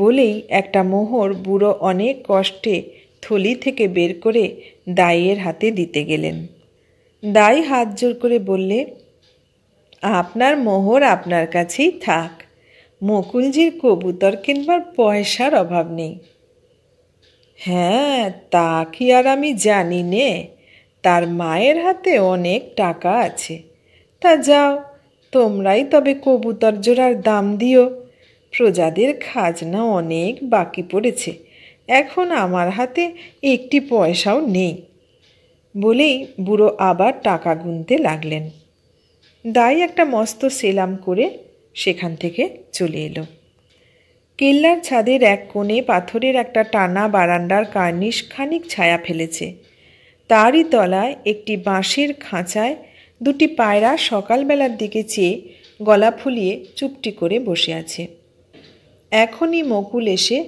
বলেই একটা মোহর বুড়ো অনেক কষ্টে থলি থেকে বের করে দাইয়ের হাতে দিতে গেলেন দাই হাত জোর করে বললে আপনার মোহর আপনার কাছেই থাক মুকুলজির কবুতর কিনবার পয়সার অভাব নেই হ্যাঁ তা কি আর আমি জানি নে তার মায়ের হাতে অনেক টাকা আছে তা যাও তোমরাই তবে কবুতর জোড়ার দাম দিও প্রজাদের খাজনা অনেক বাকি পড়েছে এখন আমার হাতে একটি পয়সাও নেই বলেই বুড়ো আবার টাকা গুনতে লাগলেন দাই একটা মস্ত সেলাম করে সেখান থেকে চলে এলো কেল্লার ছাদের এক কোণে পাথরের একটা টানা বারান্দার কার্নিশ খানিক ছায়া ফেলেছে তারই তলায় একটি বাঁশের খাঁচায় দুটি পায়রা সকালবেলার দিকে চেয়ে গলা ফুলিয়ে চুপটি করে বসে আছে এখনই মকুল এসে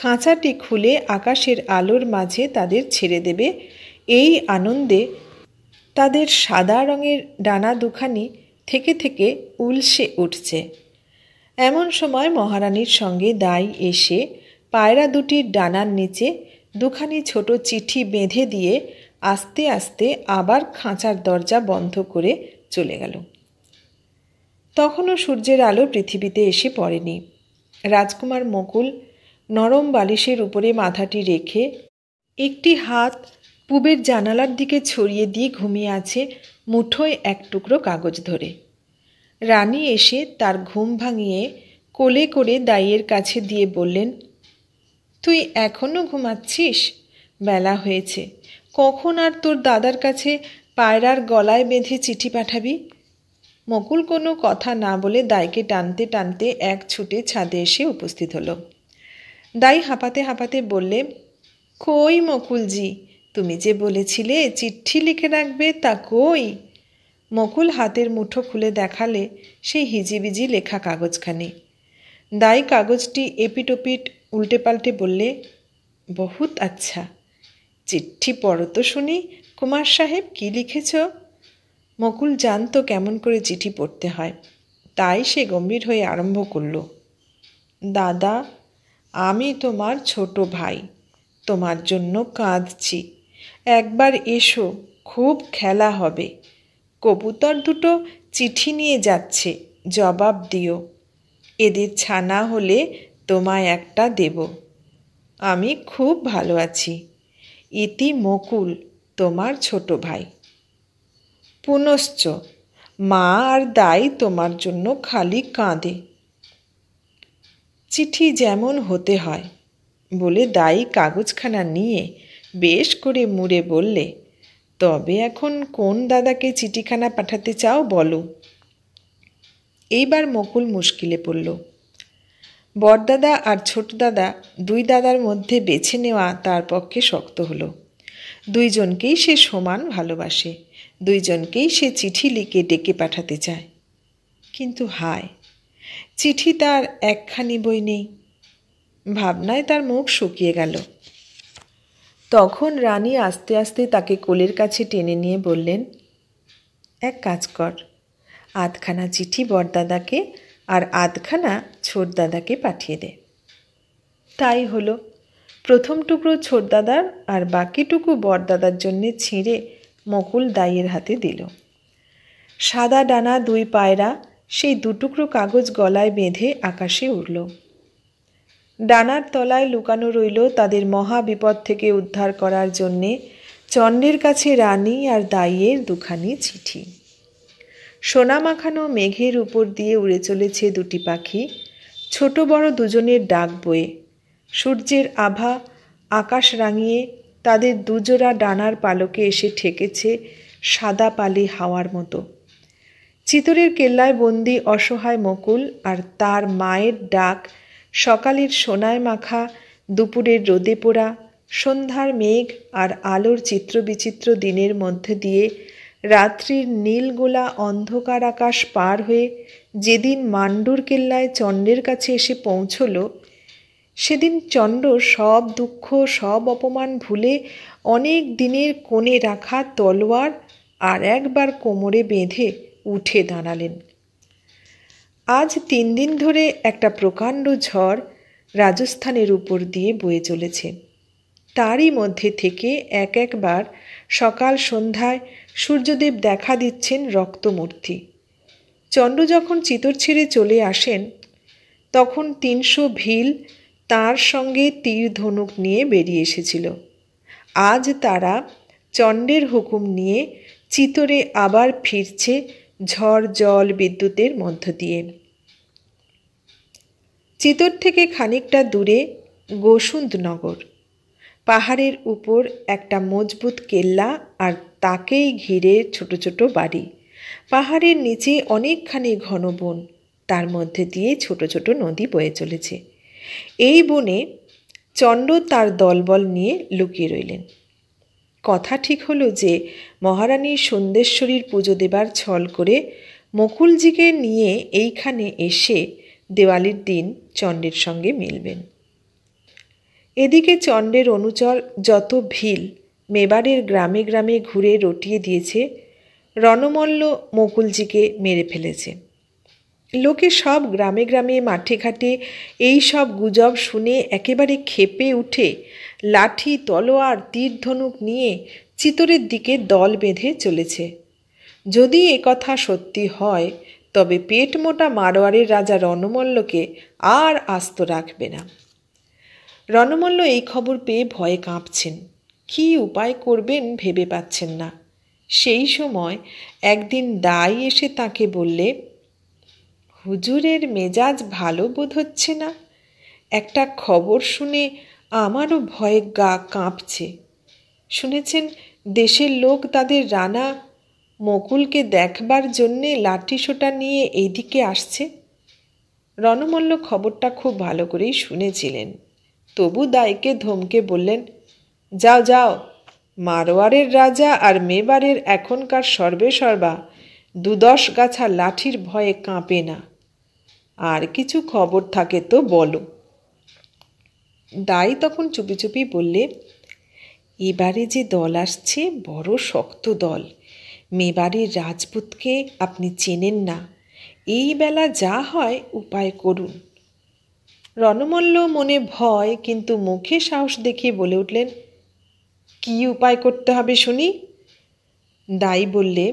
খাঁচাটি খুলে আকাশের আলোর মাঝে তাদের ছেড়ে দেবে এই আনন্দে তাদের সাদা রঙের ডানা দুখানি থেকে থেকে উলসে উঠছে এমন সময় মহারানীর সঙ্গে দাই এসে পায়রা দুটির ডানার নিচে দুখানি ছোট চিঠি বেঁধে দিয়ে আস্তে আস্তে আবার খাঁচার দরজা বন্ধ করে চলে গেল তখনও সূর্যের আলো পৃথিবীতে এসে পড়েনি রাজকুমার মকুল নরম বালিশের উপরে মাথাটি রেখে একটি হাত পুবের জানালার দিকে ছড়িয়ে দিয়ে ঘুমিয়ে আছে মুঠোয় এক টুকরো কাগজ ধরে রানী এসে তার ঘুম ভাঙিয়ে কোলে করে দাইয়ের কাছে দিয়ে বললেন তুই এখনও ঘুমাচ্ছিস বেলা হয়েছে কখন আর তোর দাদার কাছে পায়রার গলায় বেঁধে চিঠি পাঠাবি মকুল কোনো কথা না বলে দাইকে টানতে টানতে এক ছুটে ছাদে এসে উপস্থিত হলো দাই হাঁপাতে হাঁপাতে বললে কই মকুলজি তুমি যে বলেছিলে চিঠি লিখে রাখবে তা কই মকুল হাতের মুঠো খুলে দেখালে সেই হিজিবিজি লেখা কাগজখানি দায়ী কাগজটি এপিটোপিট উল্টে পাল্টে বললে বহুত আচ্ছা চিঠি পড়ো তো শুনি কুমার সাহেব কি লিখেছ মকুল জানত কেমন করে চিঠি পড়তে হয় তাই সে গম্ভীর হয়ে আরম্ভ করল দাদা আমি তোমার ছোট ভাই তোমার জন্য কাঁদছি একবার এসো খুব খেলা হবে কবুতর দুটো চিঠি নিয়ে যাচ্ছে জবাব দিও এদের ছানা হলে তোমায় একটা দেব আমি খুব ভালো আছি ইতি মকুল তোমার ছোট ভাই পুনশ্চ মা আর দাই তোমার জন্য খালি কাঁদে চিঠি যেমন হতে হয় বলে দায়ী কাগজখানা নিয়ে বেশ করে মুড়ে বললে তবে এখন কোন দাদাকে চিঠিখানা পাঠাতে চাও বলো এইবার মকুল মুশকিলে পড়ল বড়দাদা আর ছোট দাদা দুই দাদার মধ্যে বেছে নেওয়া তার পক্ষে শক্ত হল দুইজনকেই সে সমান ভালোবাসে দুইজনকেই সে চিঠি লিখে ডেকে পাঠাতে চায় কিন্তু হায় চিঠি তার একখানি বই নেই ভাবনায় তার মুখ শুকিয়ে গেল তখন রানী আস্তে আস্তে তাকে কোলের কাছে টেনে নিয়ে বললেন এক কাজ কর আধখানা চিঠি বরদাদাকে আর আধখানা ছোটদাদাকে পাঠিয়ে দে তাই হলো প্রথম টুকরো ছোটদাদার আর বাকিটুকু বরদাদার জন্যে ছিঁড়ে মকুল দাইয়ের হাতে দিল সাদা ডানা দুই পায়রা সেই দুটুকরো কাগজ গলায় বেঁধে আকাশে উড়ল ডানার তলায় লুকানো রইল তাদের মহা বিপদ থেকে উদ্ধার করার জন্যে চন্ডের কাছে রানী আর দাইয়ের দুখানি চিঠি সোনা মাখানো মেঘের উপর দিয়ে উড়ে চলেছে দুটি পাখি ছোট বড় দুজনের ডাক বয়ে সূর্যের আভা আকাশ রাঙিয়ে তাদের দুজোড়া ডানার পালকে এসে ঠেকেছে সাদা পালি হাওয়ার মতো চিতরের কেল্লায় বন্দি অসহায় মকুল আর তার মায়ের ডাক সকালের সোনায় মাখা দুপুরের রোদে পোড়া সন্ধ্যার মেঘ আর আলোর চিত্রবিচিত্র দিনের মধ্যে দিয়ে রাত্রির নীলগোলা অন্ধকার আকাশ পার হয়ে যেদিন মান্ডুর কেল্লায় চণ্ডের কাছে এসে পৌঁছল সেদিন চণ্ড সব দুঃখ সব অপমান ভুলে অনেক দিনের কোণে রাখা তলোয়ার আর একবার কোমরে বেঁধে উঠে দাঁড়ালেন আজ তিন দিন ধরে একটা প্রকাণ্ড ঝড় রাজস্থানের উপর দিয়ে বয়ে চলেছে তারই মধ্যে থেকে এক একবার সকাল সন্ধ্যায় সূর্যদেব দেখা দিচ্ছেন রক্তমূর্তি চন্দ্র যখন চিতর ছেড়ে চলে আসেন তখন তিনশো ভিল তার সঙ্গে তীর ধনুক নিয়ে বেরিয়ে এসেছিল আজ তারা চণ্ডের হুকুম নিয়ে চিতরে আবার ফিরছে ঝড় জল বিদ্যুতের মধ্য দিয়ে চিতর থেকে খানিকটা দূরে গোসুন্দনগর পাহাড়ের উপর একটা মজবুত কেল্লা আর তাকেই ঘিরে ছোট ছোট বাড়ি পাহাড়ের নিচে অনেকখানি ঘন বন তার মধ্যে দিয়ে ছোট ছোট নদী বয়ে চলেছে এই বনে চণ্ড তার দলবল নিয়ে লুকিয়ে রইলেন কথা ঠিক হল যে মহারানী সন্দেশ্বরীর পুজো দেবার ছল করে মকুলজিকে নিয়ে এইখানে এসে দেওয়ালির দিন চণ্ডের সঙ্গে মিলবেন এদিকে চণ্ডের অনুচর যত ভিল মেবারের গ্রামে গ্রামে ঘুরে রটিয়ে দিয়েছে রণমল্ল মকুলজিকে মেরে ফেলেছে লোকে সব গ্রামে গ্রামে মাঠে ঘাটে এই সব গুজব শুনে একেবারে খেপে উঠে লাঠি তলোয়ার তীর ধনুক নিয়ে চিতরের দিকে দল বেঁধে চলেছে যদি এ কথা সত্যি হয় তবে পেট মোটা মারোয়ারের রাজা রণমল্লকে আর আস্ত রাখবে না রণমল্ল এই খবর পেয়ে ভয়ে কাঁপছেন কি উপায় করবেন ভেবে পাচ্ছেন না সেই সময় একদিন দাই এসে তাকে বললে হুজুরের মেজাজ ভালো বোধ হচ্ছে না একটা খবর শুনে আমারও ভয়ে গা কাঁপছে শুনেছেন দেশের লোক তাদের রানা মকুলকে দেখবার জন্যে লাঠিসোঁটা নিয়ে এদিকে আসছে রণমল্ল খবরটা খুব ভালো করেই শুনেছিলেন তবু দায়কে ধমকে বললেন যাও যাও মারোয়ারের রাজা আর মেবারের এখনকার সর্বে সর্বা দুদশ গাছা লাঠির ভয়ে কাঁপে না আর কিছু খবর থাকে তো বলো দাই তখন চুপি চুপি বললে এবারে যে দল আসছে বড় শক্ত দল মেবারের রাজপুতকে আপনি চেনেন না এই বেলা যা হয় উপায় করুন রণমল্ল মনে ভয় কিন্তু মুখে সাহস দেখিয়ে বলে উঠলেন কি উপায় করতে হবে শুনি দাই বললে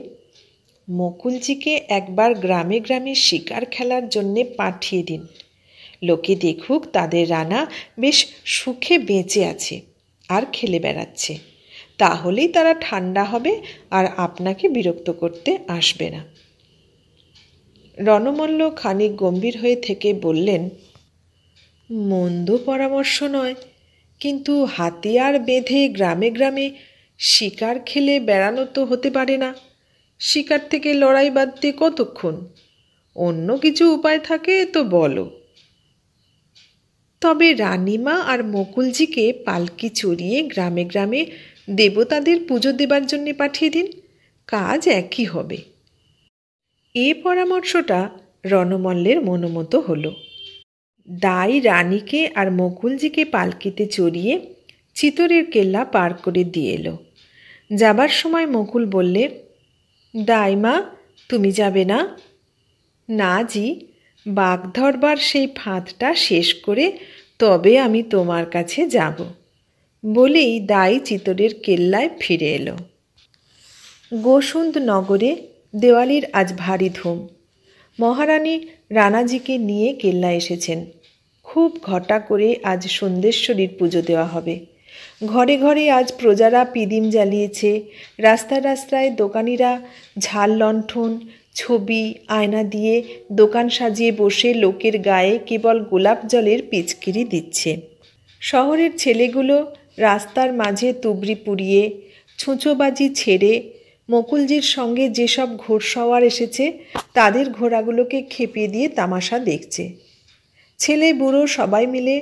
মকুলজিকে একবার গ্রামে গ্রামে শিকার খেলার জন্যে পাঠিয়ে দিন লোকে দেখুক তাদের রানা বেশ সুখে বেঁচে আছে আর খেলে বেড়াচ্ছে তাহলেই তারা ঠান্ডা হবে আর আপনাকে বিরক্ত করতে আসবে না রণমল্ল খানিক গম্ভীর হয়ে থেকে বললেন মন্দ পরামর্শ নয় কিন্তু হাতিয়ার বেঁধে গ্রামে গ্রামে শিকার খেলে বেড়ানো তো হতে পারে না শিকার থেকে লড়াই বাঁধতে কতক্ষণ অন্য কিছু উপায় থাকে তো বলো তবে রানীমা আর মকুলজিকে পালকি চড়িয়ে গ্রামে গ্রামে দেবতাদের পুজো দেবার জন্যে পাঠিয়ে দিন কাজ একই হবে এ পরামর্শটা রণমল্লের মনোমতো হলো দাই রানীকে আর মকুলজিকে পালকিতে চড়িয়ে চিতরের কেল্লা পার করে দিয়ে এলো যাবার সময় মকুল বললে দাইমা তুমি যাবে না না জি বাঘ ধরবার সেই ফাঁদটা শেষ করে তবে আমি তোমার কাছে যাব বলেই দায়ী চিতরের কেল্লায় ফিরে এলো গোসুন্দ নগরে দেওয়ালির আজ ভারী ধুম মহারানী রানাজিকে নিয়ে কেল্লা এসেছেন খুব ঘটা করে আজ সন্দেশ্বরীর পুজো দেওয়া হবে ঘরে ঘরে আজ প্রজারা পিদিম জ্বালিয়েছে রাস্তা রাস্তায় দোকানিরা ঝাল লণ্ঠন ছবি আয়না দিয়ে দোকান সাজিয়ে বসে লোকের গায়ে কেবল গোলাপ জলের পিচকিরি দিচ্ছে শহরের ছেলেগুলো রাস্তার মাঝে তুবড়ি পুড়িয়ে ছুঁচোবাজি ছেড়ে মকুলজির সঙ্গে যেসব ঘোড়সওয়ার এসেছে তাদের ঘোড়াগুলোকে খেপিয়ে দিয়ে তামাশা দেখছে ছেলে বুড়ো সবাই মিলে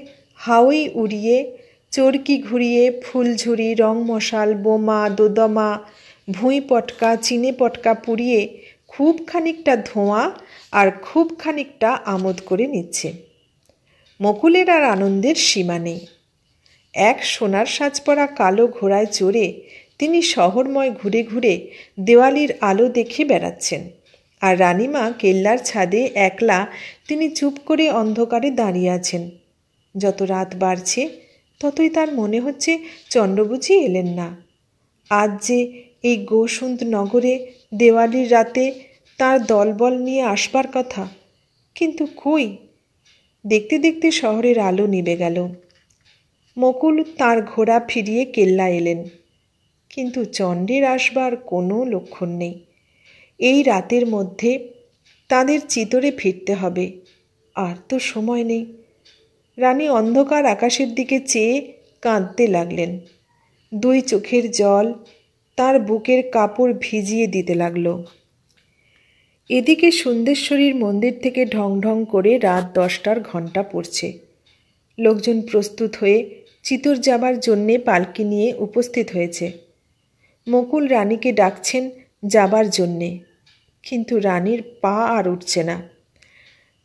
হাওই উড়িয়ে চরকি ঘুরিয়ে ফুলঝুরি রং মশাল বোমা দোদমা ভুঁই পটকা চিনে পটকা পুড়িয়ে খুব খানিকটা ধোঁয়া আর খুব খানিকটা আমোদ করে নিচ্ছে মকুলের আর আনন্দের সীমা নেই এক সোনার সাজ পরা কালো ঘোড়ায় চড়ে তিনি শহরময় ঘুরে ঘুরে দেওয়ালির আলো দেখে বেড়াচ্ছেন আর রানিমা কেল্লার ছাদে একলা তিনি চুপ করে অন্ধকারে দাঁড়িয়ে আছেন যত রাত বাড়ছে ততই তার মনে হচ্ছে চন্দ্রবুঝি এলেন না আজ যে এই গোসুন্দ নগরে দেওয়ালির রাতে তার দলবল নিয়ে আসবার কথা কিন্তু কই দেখতে দেখতে শহরের আলো নিবে গেল মকুল তার ঘোড়া ফিরিয়ে কেল্লা এলেন কিন্তু চণ্ডের আসবার কোনো লক্ষণ নেই এই রাতের মধ্যে তাদের চিতরে ফিরতে হবে আর তো সময় নেই রানী অন্ধকার আকাশের দিকে চেয়ে কাঁদতে লাগলেন দুই চোখের জল তার বুকের কাপড় ভিজিয়ে দিতে লাগল এদিকে সুন্দেশ্বরীর মন্দির থেকে ঢং ঢং করে রাত দশটার ঘন্টা পড়ছে লোকজন প্রস্তুত হয়ে চিতর যাবার জন্যে পালকি নিয়ে উপস্থিত হয়েছে মকুল রানীকে ডাকছেন যাবার জন্যে কিন্তু রানীর পা আর উঠছে না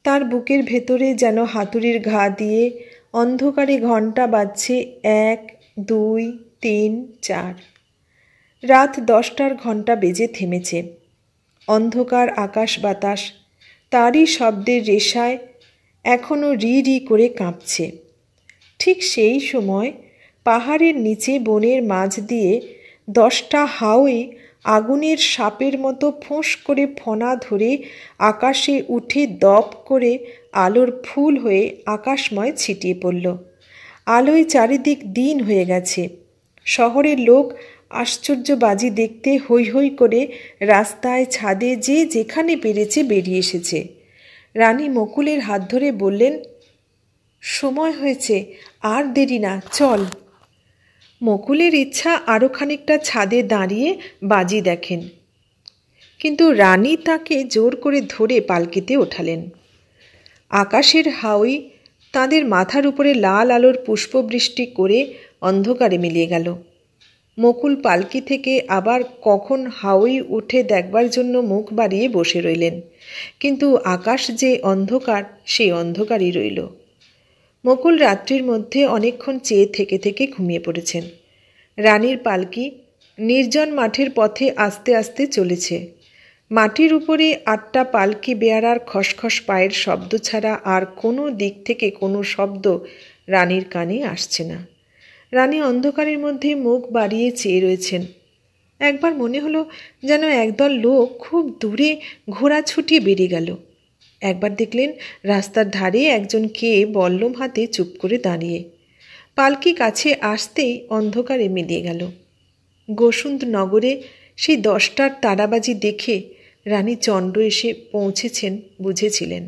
তার বুকের ভেতরে যেন হাতুড়ির ঘা দিয়ে অন্ধকারে ঘন্টা বাজছে এক দুই তিন চার রাত দশটার ঘন্টা বেজে থেমেছে অন্ধকার আকাশ বাতাস তারই শব্দের রেশায় এখনও রি রি করে কাঁপছে ঠিক সেই সময় পাহাড়ের নিচে বনের মাঝ দিয়ে দশটা হাওয়ে আগুনের সাপের মতো ফোঁস করে ফনা ধরে আকাশে উঠে দপ করে আলোর ফুল হয়ে আকাশময় ছিটিয়ে পড়ল আলোয় চারিদিক দিন হয়ে গেছে শহরের লোক আশ্চর্য বাজি দেখতে হৈ হৈ করে রাস্তায় ছাদে যে যেখানে পেরেছে বেরিয়ে এসেছে রানী মকুলের হাত ধরে বললেন সময় হয়েছে আর দেরি না চল মকুলের ইচ্ছা আরও খানিকটা ছাদে দাঁড়িয়ে বাজি দেখেন কিন্তু রানী তাকে জোর করে ধরে পালকিতে ওঠালেন আকাশের হাওই তাদের মাথার উপরে লাল আলোর পুষ্পবৃষ্টি করে অন্ধকারে মিলিয়ে গেল মকুল পালকি থেকে আবার কখন হাওই উঠে দেখবার জন্য মুখ বাড়িয়ে বসে রইলেন কিন্তু আকাশ যে অন্ধকার সেই অন্ধকারই রইল মকুল রাত্রির মধ্যে অনেকক্ষণ চেয়ে থেকে থেকে ঘুমিয়ে পড়েছেন রানীর পালকি নির্জন মাঠের পথে আস্তে আস্তে চলেছে মাটির উপরে আটটা পালকি বেয়ারার খসখস পায়ের শব্দ ছাড়া আর কোনো দিক থেকে কোনো শব্দ রানীর কানে আসছে না রানী অন্ধকারের মধ্যে মুখ বাড়িয়ে চেয়ে রয়েছেন একবার মনে হলো যেন একদল লোক খুব দূরে ঘোড়া ছুটিয়ে বেরিয়ে গেল একবার দেখলেন রাস্তার ধারে একজন কে বল্লম হাতে চুপ করে দাঁড়িয়ে পালকি কাছে আসতেই অন্ধকারে মিলিয়ে গেল গোসুন্দ নগরে সেই দশটার তারাবাজি দেখে রানী চন্ড এসে পৌঁছেছেন বুঝেছিলেন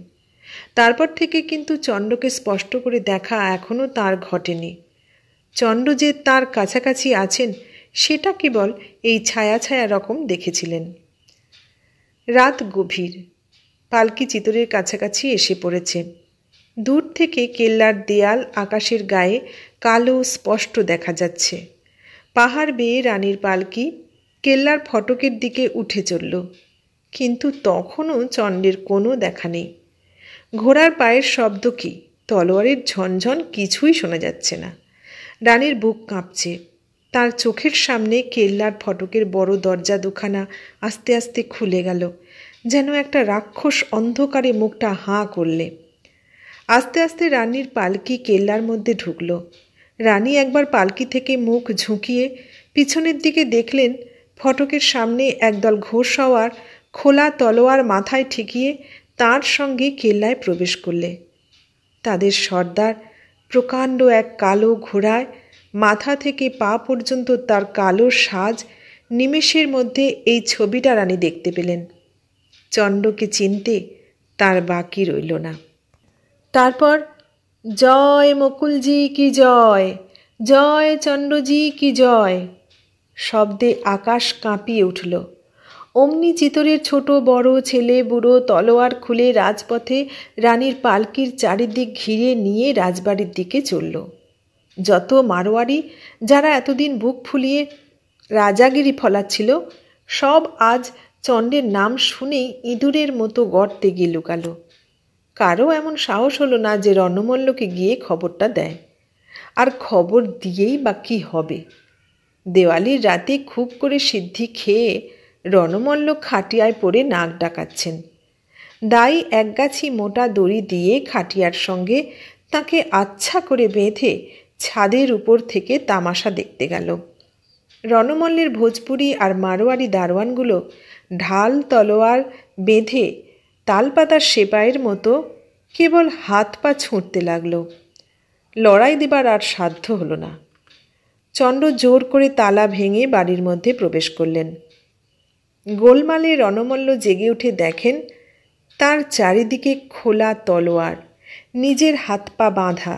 তারপর থেকে কিন্তু চন্ডকে স্পষ্ট করে দেখা এখনও তার ঘটেনি চন্ড যে তার কাছাকাছি আছেন সেটা কেবল এই ছায়া ছায়া রকম দেখেছিলেন রাত গভীর পালকি চিতরের কাছাকাছি এসে পড়েছে দূর থেকে কেল্লার দেয়াল আকাশের গায়ে কালো স্পষ্ট দেখা যাচ্ছে পাহাড় বেয়ে রানীর পালকি কেল্লার ফটকের দিকে উঠে চলল কিন্তু তখনও চণ্ডের কোনো দেখা নেই ঘোড়ার পায়ের শব্দ কি তলোয়ারের ঝনঝন কিছুই শোনা যাচ্ছে না রানীর বুক কাঁপছে তার চোখের সামনে কেল্লার ফটকের বড় দরজা দুখানা আস্তে আস্তে খুলে গেল যেন একটা রাক্ষস অন্ধকারে মুখটা হাঁ করলে আস্তে আস্তে রানীর পালকি কেল্লার মধ্যে ঢুকল রানী একবার পালকি থেকে মুখ ঝুঁকিয়ে পিছনের দিকে দেখলেন ফটকের সামনে একদল ঘোষ হওয়ার খোলা তলোয়ার মাথায় ঠেকিয়ে তার সঙ্গে কেল্লায় প্রবেশ করলে তাদের সর্দার প্রকাণ্ড এক কালো ঘোড়ায় মাথা থেকে পা পর্যন্ত তার কালো সাজ নিমেষের মধ্যে এই ছবিটা রানী দেখতে পেলেন চণ্ডকে চিনতে তার বাকি রইল না তারপর জয় মকুলজি কি জয় জয় চণ্ডজি কি জয় শব্দে আকাশ কাঁপিয়ে উঠল অমনি চিতরের ছোট বড় ছেলে বুড়ো তলোয়ার খুলে রাজপথে রানীর পালকির চারিদিক ঘিরে নিয়ে রাজবাড়ির দিকে চলল যত মারোয়ারি যারা এতদিন বুক ফুলিয়ে রাজাগিরি ফলাচ্ছিল সব আজ চণ্ডের নাম শুনেই ইঁদুরের মতো গর্তে গিয়ে লুকাল কারও এমন সাহস হলো না যে রণমল্লকে গিয়ে খবরটা দেয় আর খবর দিয়েই বা কী হবে দেওয়ালির রাতে খুব করে সিদ্ধি খেয়ে রণমল্ল খাটিয়ায় পড়ে নাক ডাকাচ্ছেন দায়ী একগাছি মোটা দড়ি দিয়ে খাটিয়ার সঙ্গে তাকে আচ্ছা করে বেঁধে ছাদের উপর থেকে তামাশা দেখতে গেল রণমল্লের ভোজপুরি আর মারোয়ারি দারোয়ানগুলো ঢাল তলোয়ার বেঁধে তালপাতার সেপাইয়ের মতো কেবল হাত পা ছুঁড়তে লাগল লড়াই দেবার আর সাধ্য হলো না চন্দ্র জোর করে তালা ভেঙে বাড়ির মধ্যে প্রবেশ করলেন গোলমালে রণমল্ল জেগে উঠে দেখেন তার চারিদিকে খোলা তলোয়ার নিজের হাত পা বাঁধা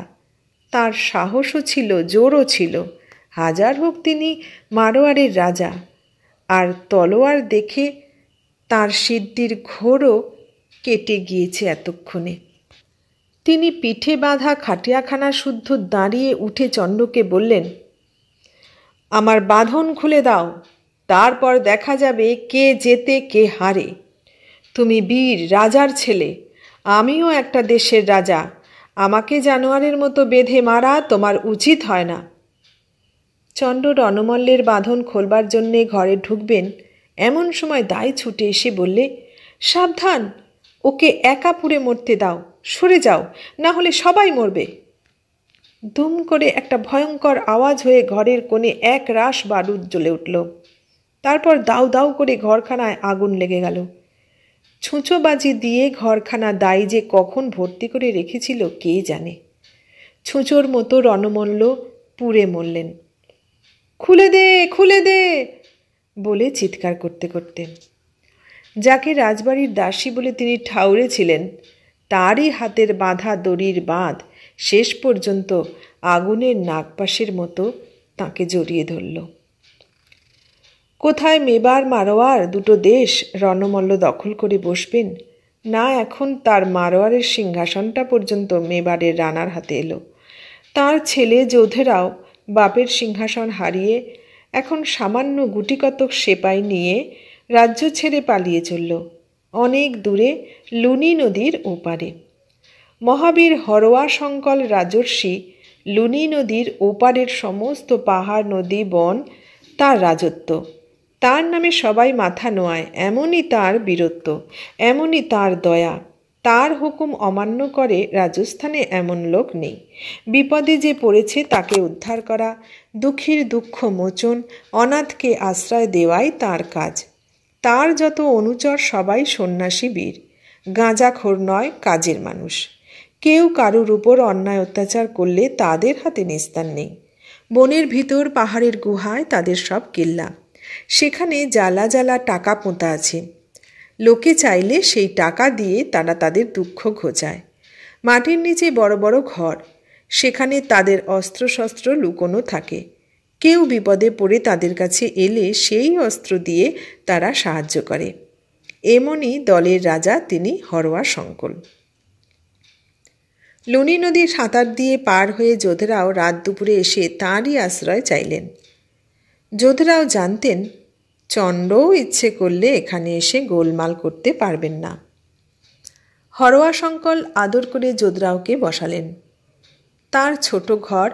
তার সাহসও ছিল জোরও ছিল হাজার হোক তিনি মারোয়ারের রাজা আর তলোয়ার দেখে তার সিদ্ধির ঘোরও কেটে গিয়েছে এতক্ষণে তিনি পিঠে বাঁধা খাটিয়াখানা শুদ্ধ দাঁড়িয়ে উঠে চণ্ডকে বললেন আমার বাঁধন খুলে দাও তারপর দেখা যাবে কে জেতে কে হারে তুমি বীর রাজার ছেলে আমিও একটা দেশের রাজা আমাকে জানোয়ারের মতো বেঁধে মারা তোমার উচিত হয় না চণ্ড রণমল্লের বাঁধন খোলবার জন্যে ঘরে ঢুকবেন এমন সময় দায় ছুটে এসে বললে সাবধান ওকে একা পুড়ে মরতে দাও সরে যাও না হলে সবাই মরবে দুম করে একটা ভয়ঙ্কর আওয়াজ হয়ে ঘরের কোণে এক রাশ বারুদ জ্বলে উঠল তারপর দাউ দাউ করে ঘরখানায় আগুন লেগে গেল ছুঁচোবাজি দিয়ে ঘরখানা দায়ী যে কখন ভর্তি করে রেখেছিল কে জানে ছুঁচোর মতো রণমল্ল পুড়ে মরলেন খুলে দে খুলে দে বলে চিৎকার করতে করতেন যাকে রাজবাড়ির দাসী বলে তিনি ঠাউরেছিলেন তারই হাতের বাঁধা দড়ির বাঁধ শেষ পর্যন্ত আগুনের নাগপাশের মতো তাকে জড়িয়ে ধরল কোথায় মেবার মারোয়ার দুটো দেশ রণমল্ল দখল করে বসবেন না এখন তার মারোয়ারের সিংহাসনটা পর্যন্ত মেবারের রানার হাতে এলো তার ছেলে যোধেরাও বাপের সিংহাসন হারিয়ে এখন সামান্য গুটিকতক সেপাই নিয়ে রাজ্য ছেড়ে পালিয়ে চলল অনেক দূরে লুনি নদীর ওপারে মহাবীর হরোয়া সংকল রাজর্ষি লুনি নদীর ওপারের সমস্ত পাহাড় নদী বন তার রাজত্ব তার নামে সবাই মাথা নোয়ায় এমনই তার বীরত্ব এমনই তার দয়া তার হুকুম অমান্য করে রাজস্থানে এমন লোক নেই বিপদে যে পড়েছে তাকে উদ্ধার করা দুঃখীর দুঃখ মোচন অনাথকে আশ্রয় দেওয়াই তার কাজ তার যত অনুচর সবাই সন্ন্যাসী বীর গাঁজাখোর নয় কাজের মানুষ কেউ কারুর উপর অন্যায় অত্যাচার করলে তাদের হাতে নিস্তার নেই বনের ভিতর পাহাড়ের গুহায় তাদের সব কিল্লা সেখানে জ্বালা জ্বালা টাকা পোঁতা আছে লোকে চাইলে সেই টাকা দিয়ে তারা তাদের দুঃখ ঘোচায় মাটির নিচে বড় বড় ঘর সেখানে তাদের অস্ত্রশস্ত্র লুকোনো থাকে কেউ বিপদে পড়ে তাদের কাছে এলে সেই অস্ত্র দিয়ে তারা সাহায্য করে এমনই দলের রাজা তিনি হরোয়া সংকল লুনি নদীর সাঁতার দিয়ে পার হয়ে যোধেরাও রাত দুপুরে এসে তাঁরই আশ্রয় চাইলেন যোধরাও জানতেন চণ্ডও ইচ্ছে করলে এখানে এসে গোলমাল করতে পারবেন না হরোয়া সংকল আদর করে যোধরাওকে বসালেন তার ছোট ঘর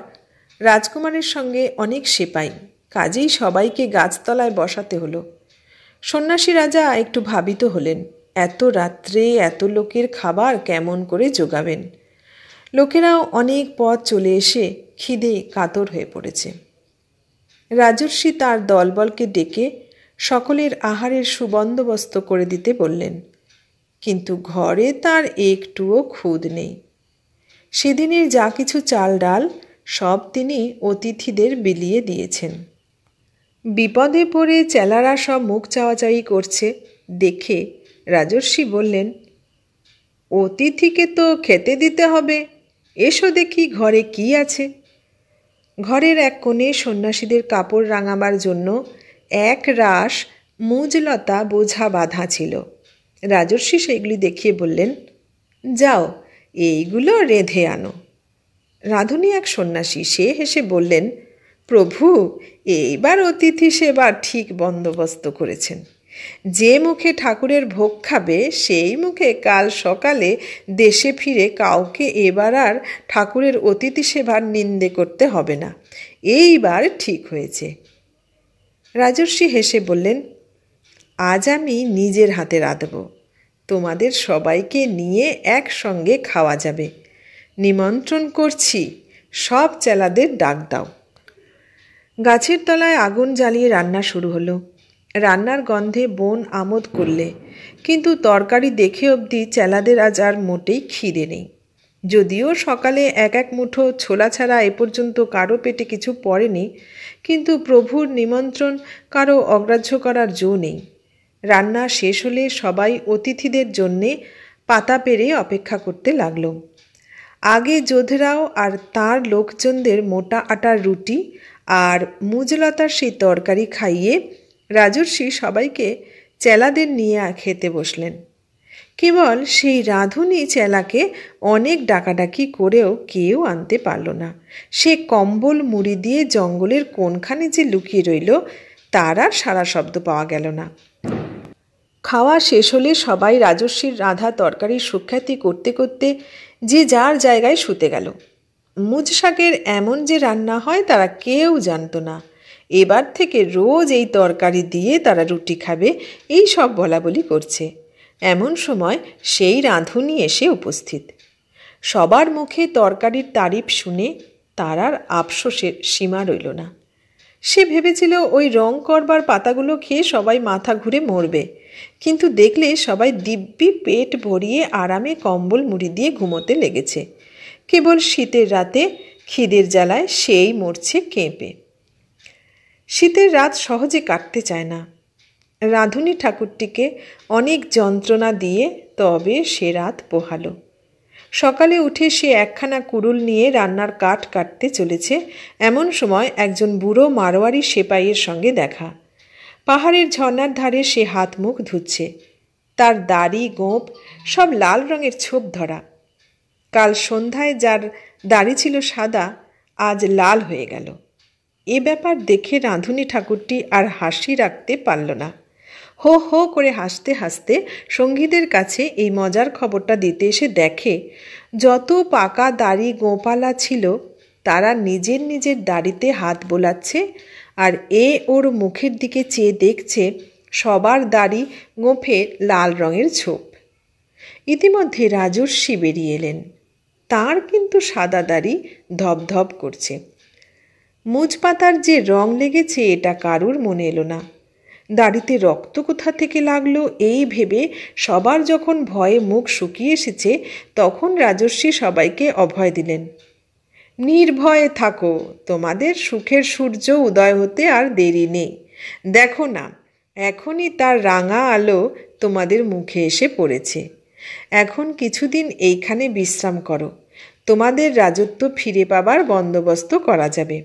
রাজকুমারের সঙ্গে অনেক সেপাই কাজেই সবাইকে গাছতলায় বসাতে হলো সন্ন্যাসী রাজা একটু ভাবিত হলেন এত রাত্রে এত লোকের খাবার কেমন করে যোগাবেন লোকেরাও অনেক পথ চলে এসে খিদে কাতর হয়ে পড়েছে রাজর্ষি তার দলবলকে ডেকে সকলের আহারের সুবন্দোবস্ত করে দিতে বললেন কিন্তু ঘরে তার একটুও খুদ নেই সেদিনের যা কিছু চাল ডাল সব তিনি অতিথিদের বিলিয়ে দিয়েছেন বিপদে পড়ে চেলারা সব মুখ চাওয়াচাই করছে দেখে রাজর্ষি বললেন অতিথিকে তো খেতে দিতে হবে এসো দেখি ঘরে কি আছে ঘরের এক কোণে সন্ন্যাসীদের কাপড় রাঙাবার জন্য এক রাস মুজলতা বোঝা বাঁধা ছিল রাজর্ষি সেইগুলি দেখিয়ে বললেন যাও এইগুলো রেঁধে আনো রাঁধুনি এক সন্ন্যাসী সে হেসে বললেন প্রভু এইবার অতিথি সেবার ঠিক বন্দোবস্ত করেছেন যে মুখে ঠাকুরের ভোগ খাবে সেই মুখে কাল সকালে দেশে ফিরে কাউকে এবার আর ঠাকুরের অতিথি সেবার নিন্দে করতে হবে না এইবার ঠিক হয়েছে রাজর্ষি হেসে বললেন আজ আমি নিজের হাতে রাঁধব তোমাদের সবাইকে নিয়ে একসঙ্গে খাওয়া যাবে নিমন্ত্রণ করছি সব চেলাদের ডাক দাও গাছের তলায় আগুন জ্বালিয়ে রান্না শুরু হলো রান্নার গন্ধে বোন আমোদ করলে কিন্তু তরকারি দেখে অবধি চেলাদের আজ আর মোটেই খিদে নেই যদিও সকালে এক এক মুঠো ছোলা ছাড়া এ পর্যন্ত কারো পেটে কিছু পড়েনি কিন্তু প্রভুর নিমন্ত্রণ কারো অগ্রাহ্য করার জো নেই রান্না শেষ হলে সবাই অতিথিদের জন্যে পাতা পেরে অপেক্ষা করতে লাগল আগে যোধরাও আর তার লোকজনদের মোটা আটার রুটি আর মুজলতার সেই তরকারি খাইয়ে রাজর্ষি সবাইকে চেলাদের নিয়ে খেতে বসলেন কেবল সেই রাঁধুনি চেলাকে অনেক ডাকাডাকি করেও কেউ আনতে পারল না সে কম্বল মুড়ি দিয়ে জঙ্গলের কোনখানে যে লুকিয়ে রইল তার আর সারা শব্দ পাওয়া গেল না খাওয়া শেষ হলে সবাই রাজস্বীর রাধা তরকারির সুখ্যাতি করতে করতে যে যার জায়গায় শুতে গেল মুজ শাকের এমন যে রান্না হয় তারা কেউ জানত না এবার থেকে রোজ এই তরকারি দিয়ে তারা রুটি খাবে এই সব বলাবলি করছে এমন সময় সেই রাঁধুনি এসে উপস্থিত সবার মুখে তরকারির তারিফ শুনে তারার আফসোসের সীমা রইল না সে ভেবেছিল ওই রং করবার পাতাগুলো খেয়ে সবাই মাথা ঘুরে মরবে কিন্তু দেখলে সবাই দিব্যি পেট ভরিয়ে আরামে কম্বল মুড়ি দিয়ে ঘুমোতে লেগেছে কেবল শীতের রাতে খিদের জ্বালায় সেই মরছে কেঁপে শীতের রাত সহজে কাটতে চায় না রাঁধুনি ঠাকুরটিকে অনেক যন্ত্রণা দিয়ে তবে সে রাত পোহালো সকালে উঠে সে একখানা কুড়ুল নিয়ে রান্নার কাঠ কাটতে চলেছে এমন সময় একজন বুড়ো মারোয়ারি সেপাইয়ের সঙ্গে দেখা পাহাড়ের ঝর্নার ধারে সে হাত মুখ ধুচ্ছে তার দাড়ি গোঁপ সব লাল রঙের ছোপ ধরা কাল সন্ধ্যায় যার দাড়ি ছিল সাদা আজ লাল হয়ে গেল এ ব্যাপার দেখে রাঁধুনি ঠাকুরটি আর হাসি রাখতে পারল না হো হো করে হাসতে হাসতে সঙ্গীদের কাছে এই মজার খবরটা দিতে এসে দেখে যত পাকা দাড়ি গোঁপালা ছিল তারা নিজের নিজের দাড়িতে হাত বোলাচ্ছে আর এ ওর মুখের দিকে চেয়ে দেখছে সবার দাড়ি গোঁফে লাল রঙের ছোপ ইতিমধ্যে রাজর্ষি বেরিয়ে এলেন তার কিন্তু সাদা দাড়ি ধপধপ করছে মুজপাতার যে রং লেগেছে এটা কারুর মনে এলো না দাড়িতে রক্ত কোথা থেকে লাগলো এই ভেবে সবার যখন ভয়ে মুখ শুকিয়ে এসেছে তখন রাজস্বী সবাইকে অভয় দিলেন নির্ভয়ে থাকো তোমাদের সুখের সূর্য উদয় হতে আর দেরি নেই দেখো না এখনই তার রাঙা আলো তোমাদের মুখে এসে পড়েছে এখন কিছুদিন এইখানে বিশ্রাম করো তোমাদের রাজত্ব ফিরে পাবার বন্দোবস্ত করা যাবে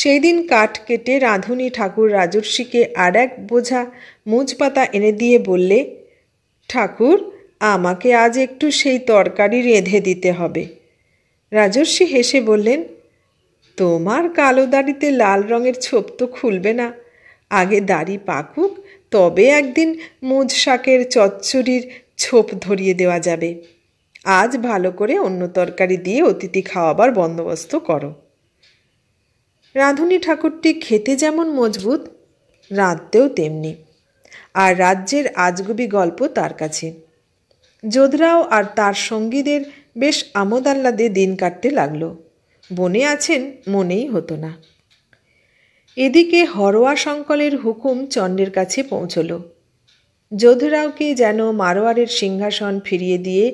সেই দিন কাঠ কেটে রাঁধুনি ঠাকুর রাজর্ষিকে আর এক বোঝা মুজপাতা এনে দিয়ে বললে ঠাকুর আমাকে আজ একটু সেই তরকারি রেঁধে দিতে হবে রাজর্ষি হেসে বললেন তোমার কালো দাড়িতে লাল রঙের ছোপ তো খুলবে না আগে দাড়ি পাকুক তবে একদিন মুজ শাকের চচ্চড়ির ছোপ ধরিয়ে দেওয়া যাবে আজ ভালো করে অন্য তরকারি দিয়ে অতিথি খাওয়াবার বন্দোবস্ত করো রাঁধুনি ঠাকুরটি খেতে যেমন মজবুত রাঁধতেও তেমনি আর রাজ্যের আজগুবি গল্প তার কাছে যোধরাও আর তার সঙ্গীদের বেশ আমোদ আহ্লাদে দিন কাটতে লাগলো বনে আছেন মনেই হতো না এদিকে হরোয়া সংকলের হুকুম চণ্ডের কাছে পৌঁছল যোধরাওকে যেন মারোয়ারের সিংহাসন ফিরিয়ে দিয়ে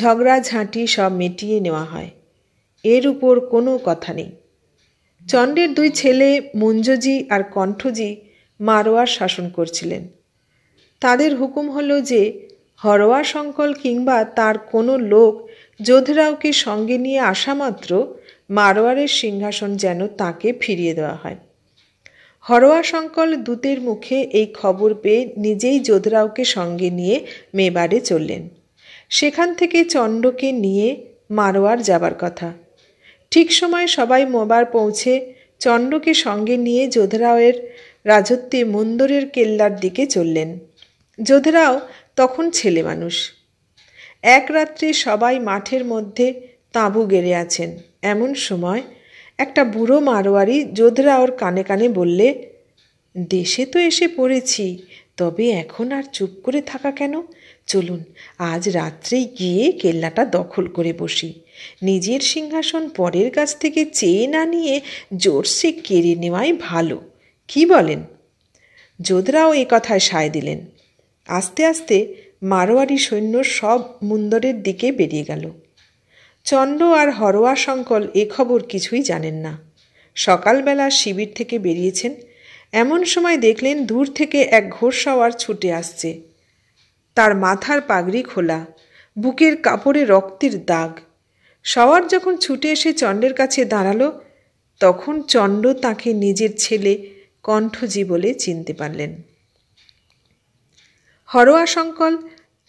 ঝগড়া ঝাঁটি সব মিটিয়ে নেওয়া হয় এর উপর কোনো কথা নেই চণ্ডের দুই ছেলে মঞ্জজি আর কণ্ঠজি মারোয়ার শাসন করছিলেন তাদের হুকুম হল যে হরোয়া সংকল কিংবা তার কোনো লোক যোধরাওকে সঙ্গে নিয়ে আসা মাত্র মারোয়ারের সিংহাসন যেন তাকে ফিরিয়ে দেওয়া হয় হরোয়া সংকল দূতের মুখে এই খবর পেয়ে নিজেই যোধরাওকে সঙ্গে নিয়ে মেবারে চললেন সেখান থেকে চণ্ডকে নিয়ে মারোয়ার যাবার কথা ঠিক সময় সবাই মোবার পৌঁছে চণ্ডকে সঙ্গে নিয়ে যোধরাওয়ের রাজত্বে মন্দরের কেল্লার দিকে চললেন যোধরাও তখন ছেলে মানুষ এক রাত্রে সবাই মাঠের মধ্যে তাঁবু গেড়ে আছেন এমন সময় একটা বুড়ো মারোয়ারি যোধরাওর কানে কানে বললে দেশে তো এসে পড়েছি তবে এখন আর চুপ করে থাকা কেন চলুন আজ রাত্রেই গিয়ে কেল্লাটা দখল করে বসি নিজের সিংহাসন পরের কাছ থেকে চেয়ে না নিয়ে জোরসে কেড়ে নেওয়াই ভালো কি বলেন যোধরাও এ কথায় সায় দিলেন আস্তে আস্তে মারোয়ারি সৈন্য সব মুন্দরের দিকে বেরিয়ে গেল চন্ড আর হরোয়া সংকল এ খবর কিছুই জানেন না সকালবেলা শিবির থেকে বেরিয়েছেন এমন সময় দেখলেন দূর থেকে এক সওয়ার ছুটে আসছে তার মাথার পাগড়ি খোলা বুকের কাপড়ে রক্তের দাগ সওয়ার যখন ছুটে এসে চণ্ডের কাছে দাঁড়ালো তখন চণ্ড তাকে নিজের ছেলে কণ্ঠজি বলে চিনতে পারলেন হরোয়া শঙ্কল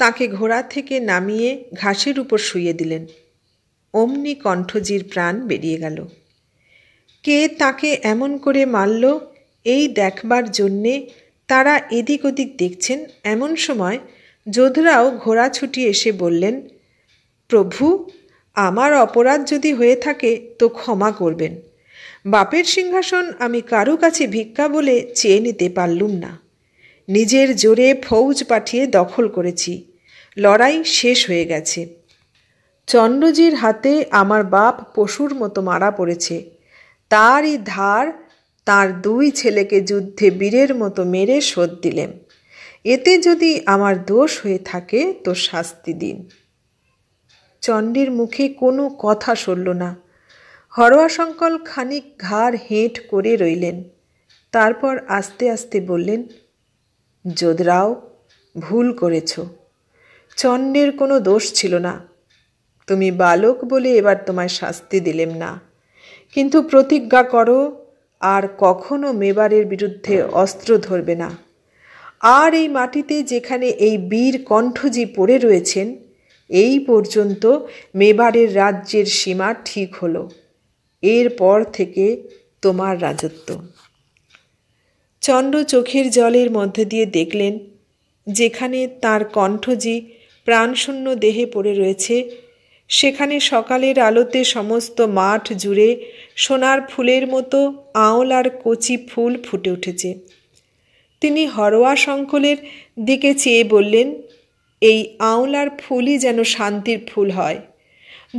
তাকে ঘোড়া থেকে নামিয়ে ঘাসের উপর শুয়ে দিলেন অমনি কণ্ঠজির প্রাণ বেরিয়ে গেল কে তাকে এমন করে মারল এই দেখবার জন্যে তারা এদিক ওদিক দেখছেন এমন সময় যোধরাও ঘোড়া ছুটি এসে বললেন প্রভু আমার অপরাধ যদি হয়ে থাকে তো ক্ষমা করবেন বাপের সিংহাসন আমি কারো কাছে ভিক্ষা বলে চেয়ে নিতে পারলুম না নিজের জোরে ফৌজ পাঠিয়ে দখল করেছি লড়াই শেষ হয়ে গেছে চন্দ্রজির হাতে আমার বাপ পশুর মতো মারা পড়েছে তারই ধার তার দুই ছেলেকে যুদ্ধে বীরের মতো মেরে শোধ দিলেন এতে যদি আমার দোষ হয়ে থাকে তো শাস্তি দিন চণ্ডীর মুখে কোনো কথা সরল না হরোয়াশঙ্কল খানিক ঘাড় হেঁট করে রইলেন তারপর আস্তে আস্তে বললেন যোদরাও ভুল করেছ চণ্ডের কোনো দোষ ছিল না তুমি বালক বলে এবার তোমায় শাস্তি দিলেম না কিন্তু প্রতিজ্ঞা করো আর কখনো মেবারের বিরুদ্ধে অস্ত্র ধরবে না আর এই মাটিতে যেখানে এই বীর কণ্ঠজি পড়ে রয়েছেন এই পর্যন্ত মেবারের রাজ্যের সীমা ঠিক হলো এরপর থেকে তোমার রাজত্ব চন্দ্র চোখের জলের মধ্যে দিয়ে দেখলেন যেখানে তার কণ্ঠজি প্রাণশূন্য দেহে পড়ে রয়েছে সেখানে সকালের আলোতে সমস্ত মাঠ জুড়ে সোনার ফুলের মতো আর কচি ফুল ফুটে উঠেছে তিনি হরোয়া সংকলের দিকে চেয়ে বললেন এই আওলার ফুলই যেন শান্তির ফুল হয়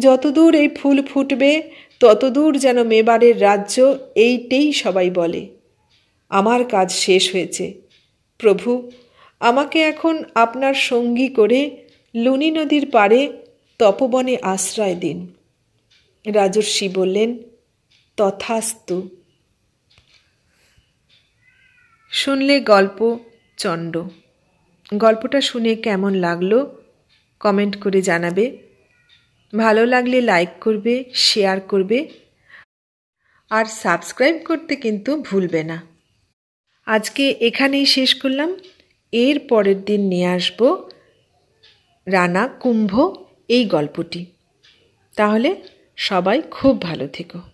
যতদূর এই ফুল ফুটবে ততদূর যেন মেবারের রাজ্য এইটেই সবাই বলে আমার কাজ শেষ হয়েছে প্রভু আমাকে এখন আপনার সঙ্গী করে লুনি নদীর পারে তপবনে আশ্রয় দিন রাজর্ষি বললেন তথাস্তু শুনলে গল্প চণ্ড গল্পটা শুনে কেমন লাগলো কমেন্ট করে জানাবে ভালো লাগলে লাইক করবে শেয়ার করবে আর সাবস্ক্রাইব করতে কিন্তু ভুলবে না আজকে এখানেই শেষ করলাম এর পরের দিন নিয়ে আসব রানা কুম্ভ এই গল্পটি তাহলে সবাই খুব ভালো থেকো